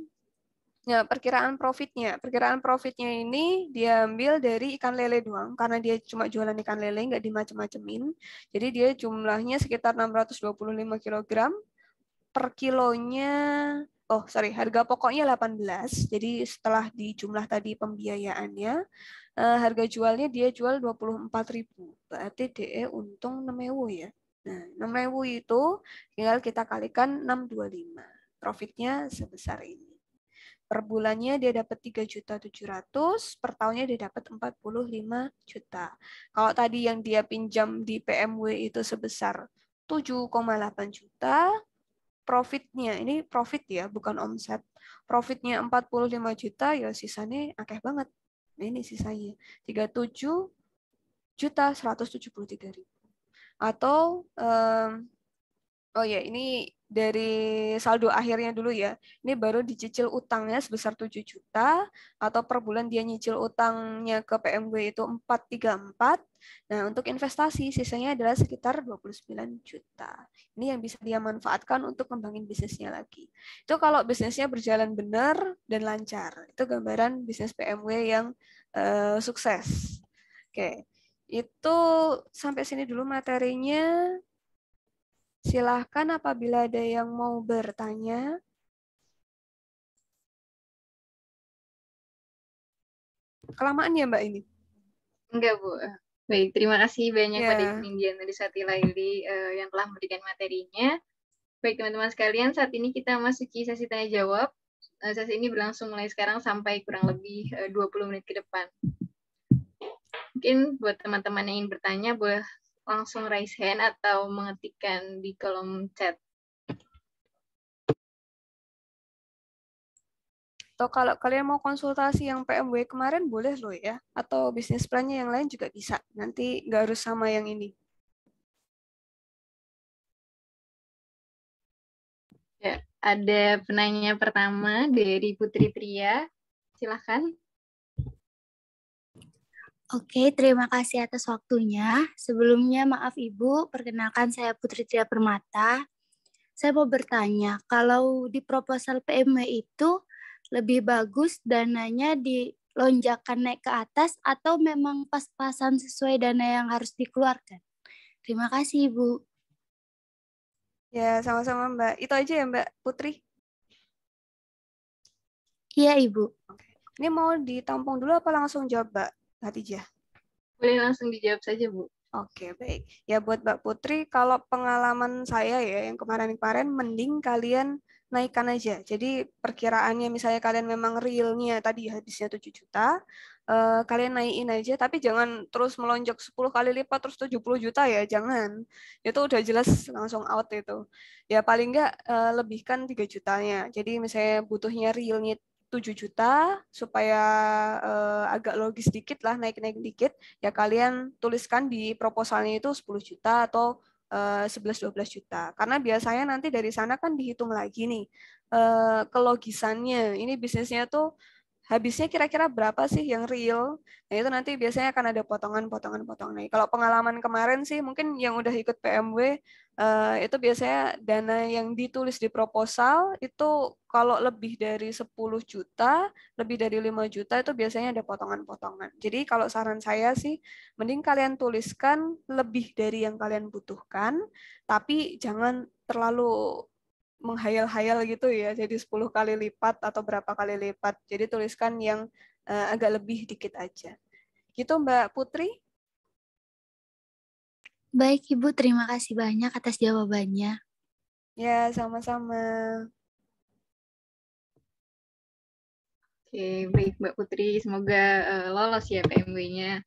Ya perkiraan profitnya. Perkiraan profitnya ini diambil dari ikan lele doang, karena dia cuma jualan ikan lele, nggak dimacem-macemin. Jadi dia jumlahnya sekitar 625 kg. Per kilonya, oh sorry, harga pokoknya 18. Jadi setelah dijumlah tadi pembiayaannya, eh, harga jualnya dia jual 24.000. Berarti DE untung 6.000 ya. Nah, 6.000 itu tinggal kita kalikan 625. Profitnya sebesar ini. Per bulannya dia dapat juta 3.700, per tahunnya dia dapat 45 juta. Kalau tadi yang dia pinjam di PMW itu sebesar 7,8 juta, profitnya, ini profit ya, bukan omset. Profitnya 45 juta, ya sisanya akeh banget. Ini sisanya 37 juta 173 ribu. Atau um, oh ya ini dari saldo akhirnya dulu ya. Ini baru dicicil utangnya sebesar 7 juta atau per bulan dia nyicil utangnya ke PMW itu 434. Nah, untuk investasi sisanya adalah sekitar 29 juta. Ini yang bisa dia manfaatkan untuk kembangin bisnisnya lagi. Itu kalau bisnisnya berjalan benar dan lancar. Itu gambaran bisnis PMW yang uh, sukses. Oke. Itu sampai sini dulu materinya. Silahkan apabila ada yang mau bertanya. Kelamaan ya Mbak ini? Enggak Bu. Baik, terima kasih banyak yeah. pada Ibu Diana Laili uh, yang telah memberikan materinya. Baik teman-teman sekalian, saat ini kita masuki sesi tanya jawab. Uh, eh, sesi ini berlangsung mulai sekarang sampai kurang lebih eh, uh, 20 menit ke depan. Mungkin buat teman-teman yang ingin bertanya, boleh langsung raise hand atau mengetikkan di kolom chat. Atau kalau kalian mau konsultasi yang PMW kemarin boleh loh ya. Atau bisnis plannya yang lain juga bisa. Nanti nggak harus sama yang ini. Ya, ada penanya pertama dari Putri Tria. Silahkan. Oke, terima kasih atas waktunya. Sebelumnya maaf Ibu, perkenalkan saya Putri Tria Permata. Saya mau bertanya, kalau di proposal PMW itu lebih bagus dananya di lonjakan naik ke atas atau memang pas-pasan sesuai dana yang harus dikeluarkan? Terima kasih Ibu. Ya, sama-sama Mbak. Itu aja ya Mbak Putri? Iya Ibu. Ini mau ditampung dulu apa langsung jawab Mbak? ya. Boleh langsung dijawab saja, Bu. Oke, baik. Ya buat Mbak Putri, kalau pengalaman saya ya yang kemarin-kemarin mending kalian naikkan aja. Jadi perkiraannya misalnya kalian memang realnya tadi habisnya 7 juta, eh, kalian naikin aja tapi jangan terus melonjak 10 kali lipat terus 70 juta ya, jangan. Itu udah jelas langsung out itu. Ya paling nggak eh, lebihkan 3 jutanya. Jadi misalnya butuhnya realnya 7 juta supaya uh, agak logis dikit lah naik-naik dikit ya kalian tuliskan di proposalnya itu 10 juta atau uh, 11 12 juta karena biasanya nanti dari sana kan dihitung lagi nih uh, kelogisannya ini bisnisnya tuh habisnya kira-kira berapa sih yang real? Nah, itu nanti biasanya akan ada potongan-potongan-potongan lagi. Nah, kalau pengalaman kemarin sih mungkin yang udah ikut PMW uh, eh, itu biasanya dana yang ditulis di proposal itu kalau lebih dari 10 juta, lebih dari 5 juta itu biasanya ada potongan-potongan. Jadi kalau saran saya sih mending kalian tuliskan lebih dari yang kalian butuhkan, tapi jangan terlalu menghayal-hayal gitu ya, jadi 10 kali lipat atau berapa kali lipat. Jadi tuliskan yang uh, agak lebih dikit aja. Gitu Mbak Putri? Baik Ibu, terima kasih banyak atas jawabannya. Ya, sama-sama. Oke, baik Mbak Putri. Semoga uh, lolos ya PMW-nya.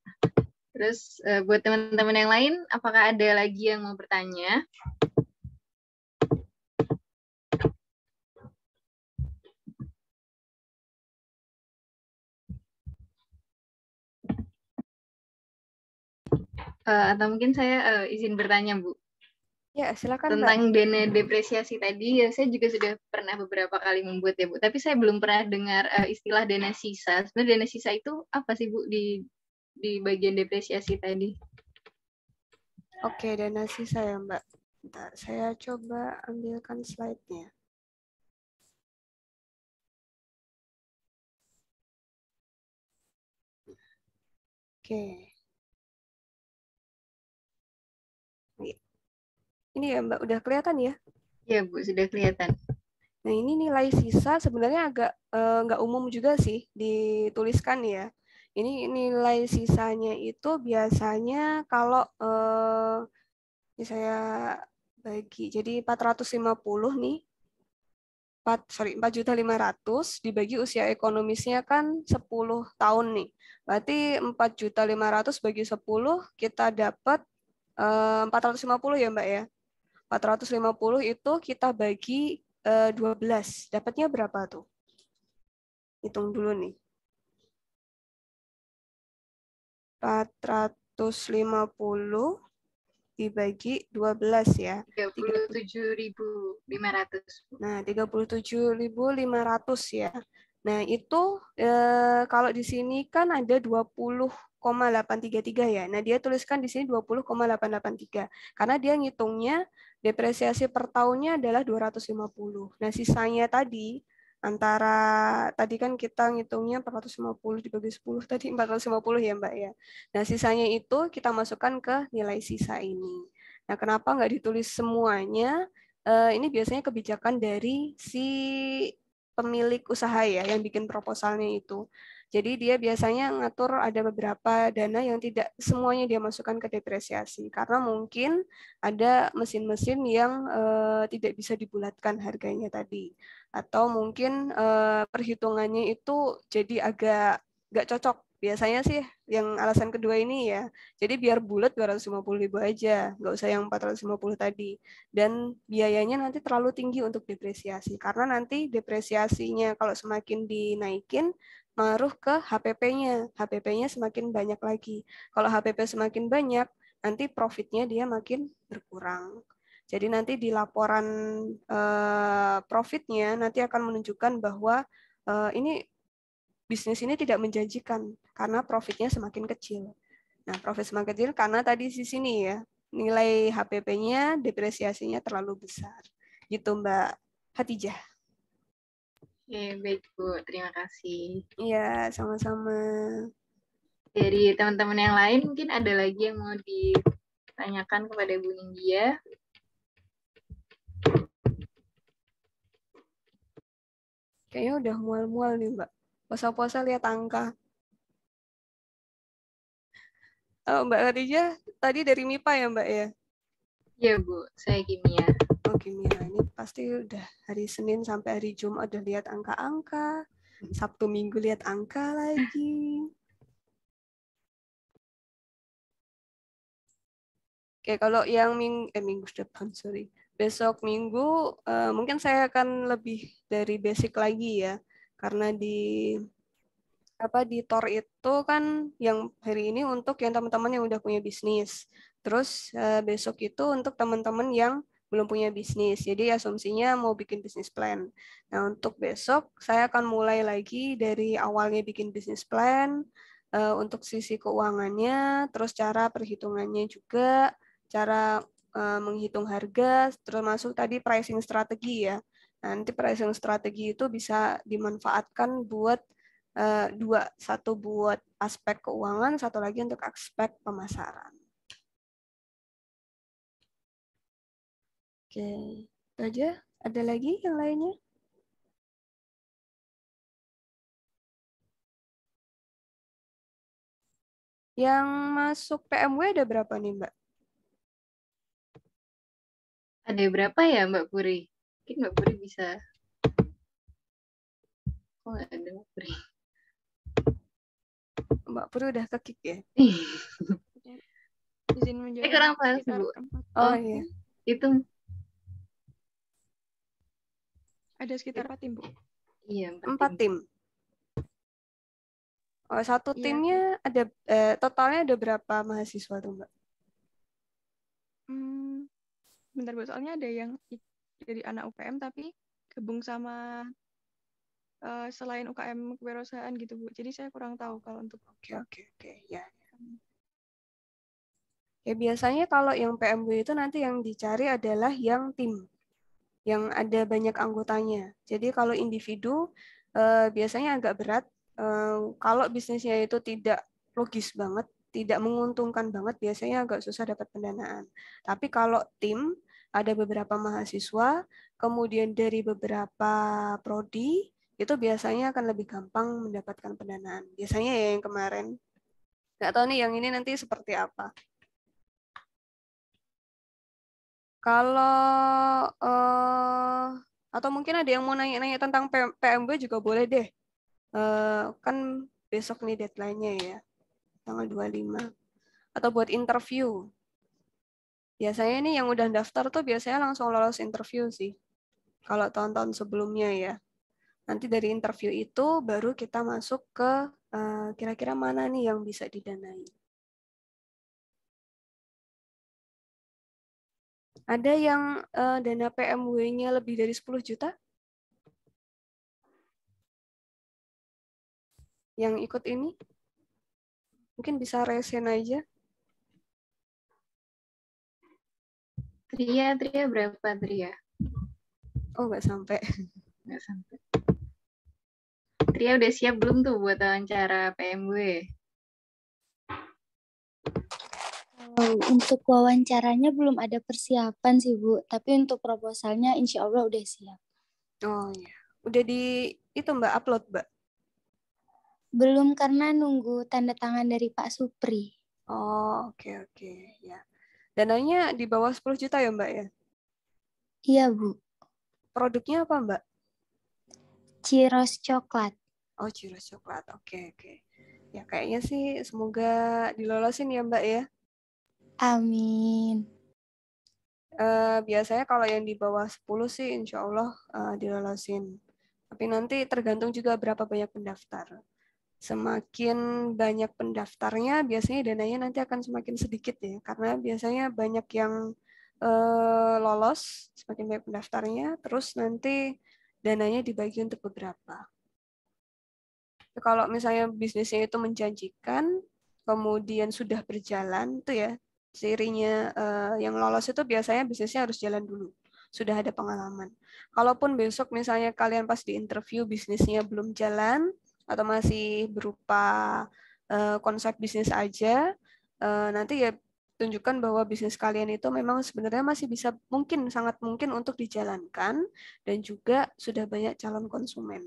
Terus uh, buat teman-teman yang lain, apakah ada lagi yang mau bertanya? Uh, atau mungkin saya uh, izin bertanya, Bu. Ya, silakan. Tentang Mbak. dana depresiasi tadi, ya saya juga sudah pernah beberapa kali membuat ya, Bu. Tapi saya belum pernah dengar uh, istilah dana sisa. Sebenarnya dana sisa itu apa sih, Bu, di di bagian depresiasi tadi? Oke, dana sisa ya, Mbak. Bentar, saya coba ambilkan slide-nya. Oke. ini ya Mbak udah kelihatan ya? Iya Bu sudah kelihatan. Nah ini nilai sisa sebenarnya agak eh, nggak uh, umum juga sih dituliskan ya. Ini nilai sisanya itu biasanya kalau eh, ini saya bagi jadi 450 nih 4 sorry 4 juta 500 dibagi usia ekonomisnya kan 10 tahun nih. Berarti 4 juta 500 bagi 10 kita dapat eh, lima 450 ya Mbak ya. 450 itu kita bagi 12. Eh, Dapatnya berapa tuh? Hitung dulu nih. 450 dibagi 12 ya. 37.500. Nah, 37.500 ya. Nah, itu eh, kalau di sini kan ada 20 20,833 ya. Nah, dia tuliskan di sini 20,883 karena dia ngitungnya depresiasi per tahunnya adalah 250. Nah, sisanya tadi antara tadi kan kita ngitungnya 450 dibagi 10 tadi 450 ya Mbak ya. Nah, sisanya itu kita masukkan ke nilai sisa ini. Nah, kenapa nggak ditulis semuanya? Eh, ini biasanya kebijakan dari si pemilik usaha ya yang bikin proposalnya itu. Jadi dia biasanya ngatur ada beberapa dana yang tidak semuanya dia masukkan ke depresiasi karena mungkin ada mesin-mesin yang eh, tidak bisa dibulatkan harganya tadi atau mungkin eh, perhitungannya itu jadi agak nggak cocok biasanya sih yang alasan kedua ini ya. Jadi biar bulat 250 ribu aja, nggak usah yang 450 tadi. Dan biayanya nanti terlalu tinggi untuk depresiasi, karena nanti depresiasinya kalau semakin dinaikin, mengaruh ke HPP-nya. HPP-nya semakin banyak lagi. Kalau HPP semakin banyak, nanti profitnya dia makin berkurang. Jadi nanti di laporan eh, profitnya nanti akan menunjukkan bahwa eh, ini bisnis ini tidak menjanjikan karena profitnya semakin kecil. Nah, profit semakin kecil karena tadi di sini ya, nilai HPP-nya depresiasinya terlalu besar. Gitu Mbak Hatijah. Oke, baik Bu. Terima kasih. Iya, sama-sama. Dari teman-teman yang lain, mungkin ada lagi yang mau ditanyakan kepada Bu Ninggia? Kayaknya udah mual-mual nih, Mbak. Puasa-puasa lihat angka. Oh, Mbak Khadijah, tadi dari MIPA ya, Mbak ya? Iya, Bu. Saya kimia. Oke Kimia ini pasti udah hari Senin sampai hari Jumat udah lihat angka-angka, mm-hmm. Sabtu Minggu lihat angka lagi. Oke, kalau yang ming eh, minggu depan, sorry. Besok minggu, uh, mungkin saya akan lebih dari basic lagi ya. Karena di apa di Tor itu kan yang hari ini untuk yang teman-teman yang udah punya bisnis. Terus uh, besok itu untuk teman-teman yang belum punya bisnis. Jadi asumsinya mau bikin bisnis plan. Nah, untuk besok saya akan mulai lagi dari awalnya bikin bisnis plan uh, untuk sisi keuangannya, terus cara perhitungannya juga, cara uh, menghitung harga, termasuk tadi pricing strategi ya. Nanti pricing strategi itu bisa dimanfaatkan buat uh, dua, satu buat aspek keuangan, satu lagi untuk aspek pemasaran. Oke, itu aja. Ada lagi yang lainnya? Yang masuk PMW ada berapa nih, Mbak? Ada berapa ya, Mbak Puri? Mungkin Mbak Puri bisa. Kok nggak ada Mbak Puri? Mbak Puri udah ke kick ya? Izin menjawab. Eh, kurang pas, Bu. Oh, oh, iya. iya. Itu Ada sekitar empat tim, Bu. Iya, empat tim. Oh, satu iya. timnya ada eh, totalnya ada berapa mahasiswa tuh, Mbak? Hmm, bentar, Bu. Soalnya ada yang dari anak UPM tapi gabung sama uh, selain UKM kewirausahaan gitu, Bu. Jadi saya kurang tahu kalau untuk Oke, oke, oke. Ya. Hmm. Ya biasanya kalau yang PMB itu nanti yang dicari adalah yang tim yang ada banyak anggotanya. Jadi kalau individu eh, biasanya agak berat eh, kalau bisnisnya itu tidak logis banget, tidak menguntungkan banget, biasanya agak susah dapat pendanaan. Tapi kalau tim ada beberapa mahasiswa, kemudian dari beberapa prodi itu biasanya akan lebih gampang mendapatkan pendanaan. Biasanya ya yang kemarin. Nggak tahu nih yang ini nanti seperti apa. Kalau uh, atau mungkin ada yang mau nanya-nanya tentang PMB juga boleh deh. Uh, kan besok nih deadline-nya ya, tanggal 25. Atau buat interview. Biasanya nih yang udah daftar tuh biasanya langsung lolos interview sih. Kalau tahun-tahun sebelumnya ya. Nanti dari interview itu baru kita masuk ke eh, kira-kira uh, kira -kira mana nih yang bisa didanai. Ada yang uh, dana PMW-nya lebih dari 10 juta? Yang ikut ini? Mungkin bisa resen aja. Tria, Tria berapa Tria? Oh, nggak sampai. Nggak sampai. Tria udah siap belum tuh buat wawancara PMW? Oh, untuk wawancaranya belum ada persiapan sih Bu, tapi untuk proposalnya insya Allah udah siap. Oh ya, udah di itu Mbak upload Mbak? Belum karena nunggu tanda tangan dari Pak Supri. Oh oke okay, oke okay. ya. Dananya di bawah 10 juta ya Mbak ya? Iya Bu. Produknya apa Mbak? Ciros coklat. Oh, Ciros coklat. Oke, okay, oke. Okay. Ya kayaknya sih semoga dilolosin ya, Mbak ya. Amin. Uh, biasanya kalau yang di bawah 10 sih insya Allah uh, dilolosin. Tapi nanti tergantung juga berapa banyak pendaftar. Semakin banyak pendaftarnya, biasanya dananya nanti akan semakin sedikit ya. Karena biasanya banyak yang uh, lolos, semakin banyak pendaftarnya, terus nanti dananya dibagi untuk beberapa. Kalau misalnya bisnisnya itu menjanjikan, kemudian sudah berjalan, tuh ya serinya uh, eh, yang lolos itu biasanya bisnisnya harus jalan dulu sudah ada pengalaman. Kalaupun besok misalnya kalian pas di interview bisnisnya belum jalan atau masih berupa uh, konsep bisnis aja, uh, nanti ya tunjukkan bahwa bisnis kalian itu memang sebenarnya masih bisa mungkin sangat mungkin untuk dijalankan dan juga sudah banyak calon konsumen.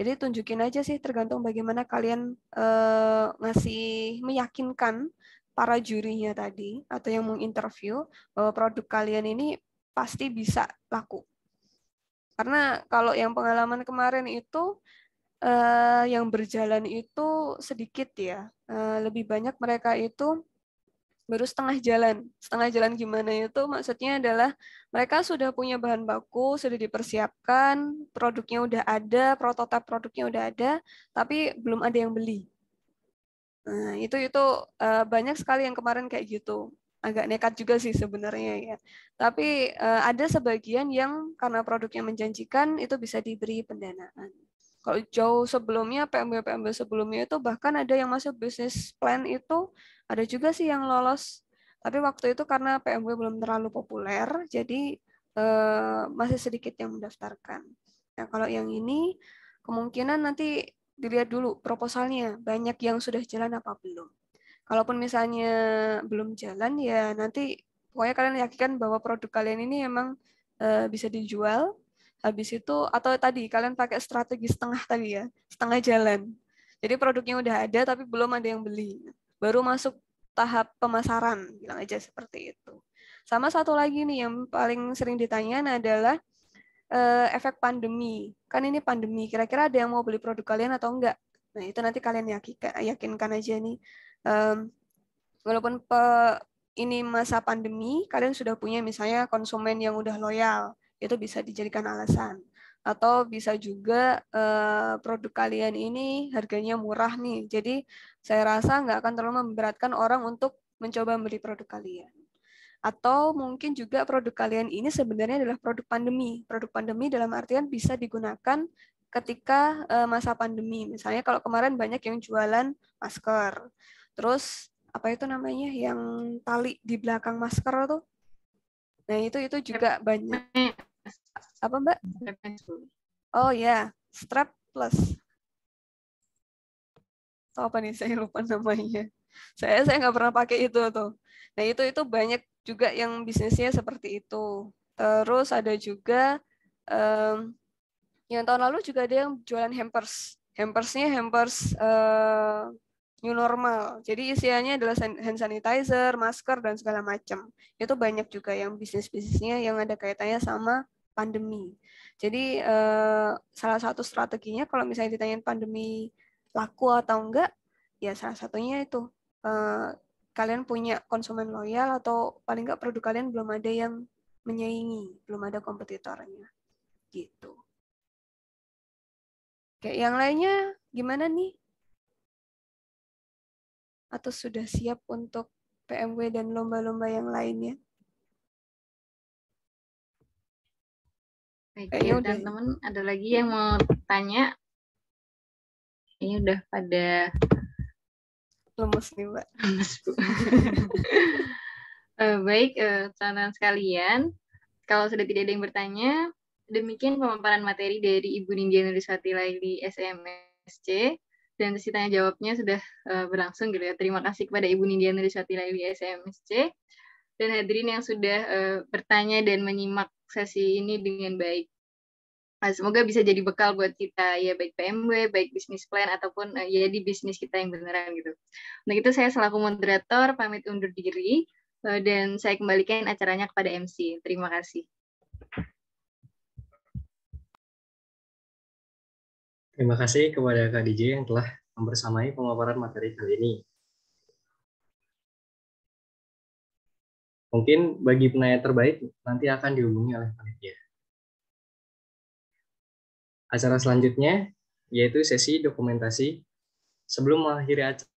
Jadi tunjukin aja sih tergantung bagaimana kalian uh, ngasih meyakinkan para jurinya tadi atau yang menginterview bahwa produk kalian ini pasti bisa laku. Karena kalau yang pengalaman kemarin itu eh, yang berjalan itu sedikit ya, eh, lebih banyak mereka itu baru setengah jalan. Setengah jalan gimana itu maksudnya adalah mereka sudah punya bahan baku, sudah dipersiapkan, produknya udah ada, prototipe produknya udah ada, tapi belum ada yang beli. Nah, itu itu uh, banyak sekali yang kemarin kayak gitu. Agak nekat juga sih sebenarnya ya. Tapi uh, ada sebagian yang karena produknya menjanjikan itu bisa diberi pendanaan. Kalau jauh sebelumnya PMB-PMB sebelumnya itu bahkan ada yang masuk bisnis plan itu ada juga sih yang lolos. Tapi waktu itu karena PMB belum terlalu populer, jadi uh, masih sedikit yang mendaftarkan. Nah, kalau yang ini kemungkinan nanti dilihat dulu proposalnya banyak yang sudah jalan apa belum. Kalaupun misalnya belum jalan ya nanti pokoknya kalian yakinkan bahwa produk kalian ini emang e, bisa dijual. Habis itu atau tadi kalian pakai strategi setengah tadi ya, setengah jalan. Jadi produknya udah ada tapi belum ada yang beli. Baru masuk tahap pemasaran, bilang aja seperti itu. Sama satu lagi nih yang paling sering ditanyain adalah uh, efek pandemi. Kan ini pandemi, kira-kira ada yang mau beli produk kalian atau enggak? Nah, itu nanti kalian yakinkan, yakinkan aja nih. Um, walaupun pe, ini masa pandemi, kalian sudah punya misalnya konsumen yang udah loyal, itu bisa dijadikan alasan. Atau bisa juga eh, produk kalian ini harganya murah nih, jadi saya rasa nggak akan terlalu memberatkan orang untuk mencoba beli produk kalian. Atau mungkin juga produk kalian ini sebenarnya adalah produk pandemi. Produk pandemi dalam artian bisa digunakan ketika eh, masa pandemi. Misalnya kalau kemarin banyak yang jualan masker. Terus apa itu namanya yang tali di belakang masker tuh? Nah, itu itu juga banyak apa, Mbak? Oh ya, yeah. strap plus. Oh, Atau iya. apa nih saya lupa namanya. Saya saya nggak pernah pakai itu tuh. Nah, itu itu banyak juga yang bisnisnya seperti itu. Terus ada juga um, yang tahun lalu juga ada yang jualan hampers. Hampersnya hampers uh, new normal. Jadi isiannya adalah hand sanitizer, masker dan segala macam. Itu banyak juga yang bisnis-bisnisnya yang ada kaitannya sama pandemi. Jadi uh, salah satu strateginya kalau misalnya ditanyain pandemi laku atau enggak, ya salah satunya itu uh, kalian punya konsumen loyal atau paling nggak produk kalian belum ada yang menyaingi, belum ada kompetitornya. Gitu. Oke, yang lainnya gimana nih? Atau sudah siap untuk PMW dan lomba-lomba yang lainnya? Baik, ya, dan teman ada lagi yang mau tanya? Ini udah pada lemes nih mbak lemes bu uh, eh, baik uh, eh, teman sekalian kalau sudah tidak ada yang bertanya demikian pemaparan materi dari Ibu Nindya Nuriswati Laili SMSC dan sesi tanya jawabnya sudah uh, berlangsung gitu ya. Terima kasih kepada Ibu Nindya Nuriswati Laili SMSC dan hadirin yang sudah uh, bertanya dan menyimak sesi ini dengan baik. Nah, semoga bisa jadi bekal buat kita ya baik PMW, baik bisnis plan ataupun eh, ya di bisnis kita yang beneran gitu. Nah itu saya selaku moderator pamit undur diri eh, dan saya kembalikan acaranya kepada MC. Terima kasih. Terima kasih kepada Kak DJ yang telah membersamai pemaparan materi kali ini. Mungkin bagi penanya terbaik nanti akan dihubungi oleh panitia acara selanjutnya yaitu sesi dokumentasi. Sebelum mengakhiri acara,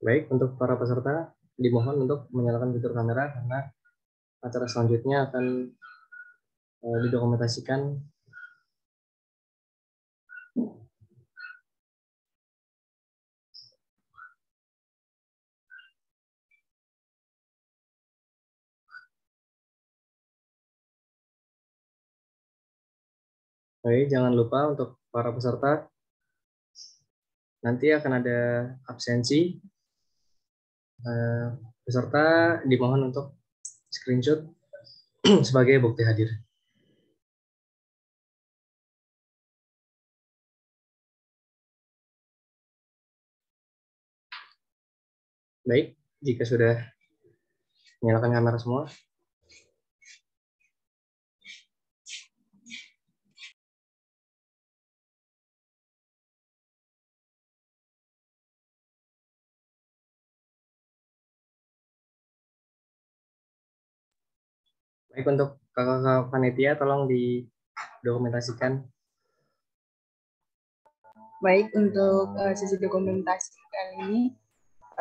Baik, untuk para peserta dimohon untuk menyalakan fitur kamera karena acara selanjutnya akan uh, didokumentasikan Baik, jangan lupa untuk para peserta nanti akan ada absensi Eh, peserta dimohon untuk screenshot sebagai bukti hadir. Baik, jika sudah nyalakan kamera semua, baik untuk kakak-kakak panitia tolong didokumentasikan baik untuk uh, sisi dokumentasi kali ini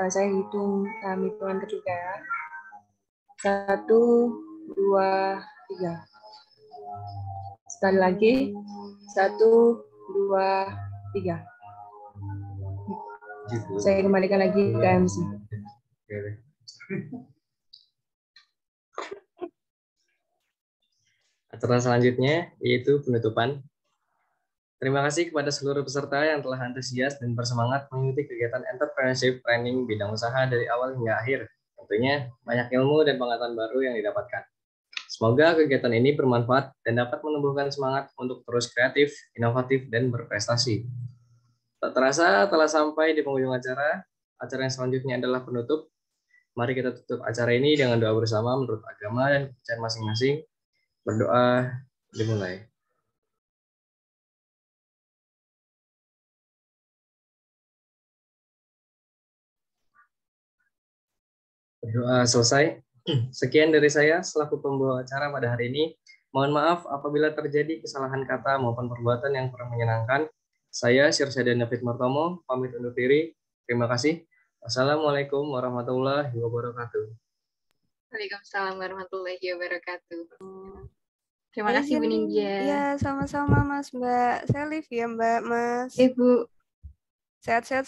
uh, saya hitung kami uh, eh, tuan ketiga satu dua tiga sekali lagi satu dua tiga saya kembalikan lagi ke MC. Acara selanjutnya yaitu penutupan. Terima kasih kepada seluruh peserta yang telah antusias dan bersemangat mengikuti kegiatan entrepreneurship training bidang usaha dari awal hingga akhir. Tentunya banyak ilmu dan pengetahuan baru yang didapatkan. Semoga kegiatan ini bermanfaat dan dapat menumbuhkan semangat untuk terus kreatif, inovatif, dan berprestasi. Tak terasa telah sampai di penghujung acara. Acara yang selanjutnya adalah penutup. Mari kita tutup acara ini dengan doa bersama menurut agama dan kepercayaan masing-masing berdoa dimulai. Berdoa selesai. Sekian dari saya selaku pembawa acara pada hari ini. Mohon maaf apabila terjadi kesalahan kata maupun perbuatan yang kurang menyenangkan. Saya Syirsyadin David Martomo, pamit undur diri. Terima kasih. Assalamualaikum warahmatullahi wabarakatuh. Waalaikumsalam warahmatullahi wabarakatuh. Terima iya, kasih Bu Nindya. Iya, sama-sama Mas Mbak. Saya live ya Mbak Mas. Ibu. Iya, Sehat-sehat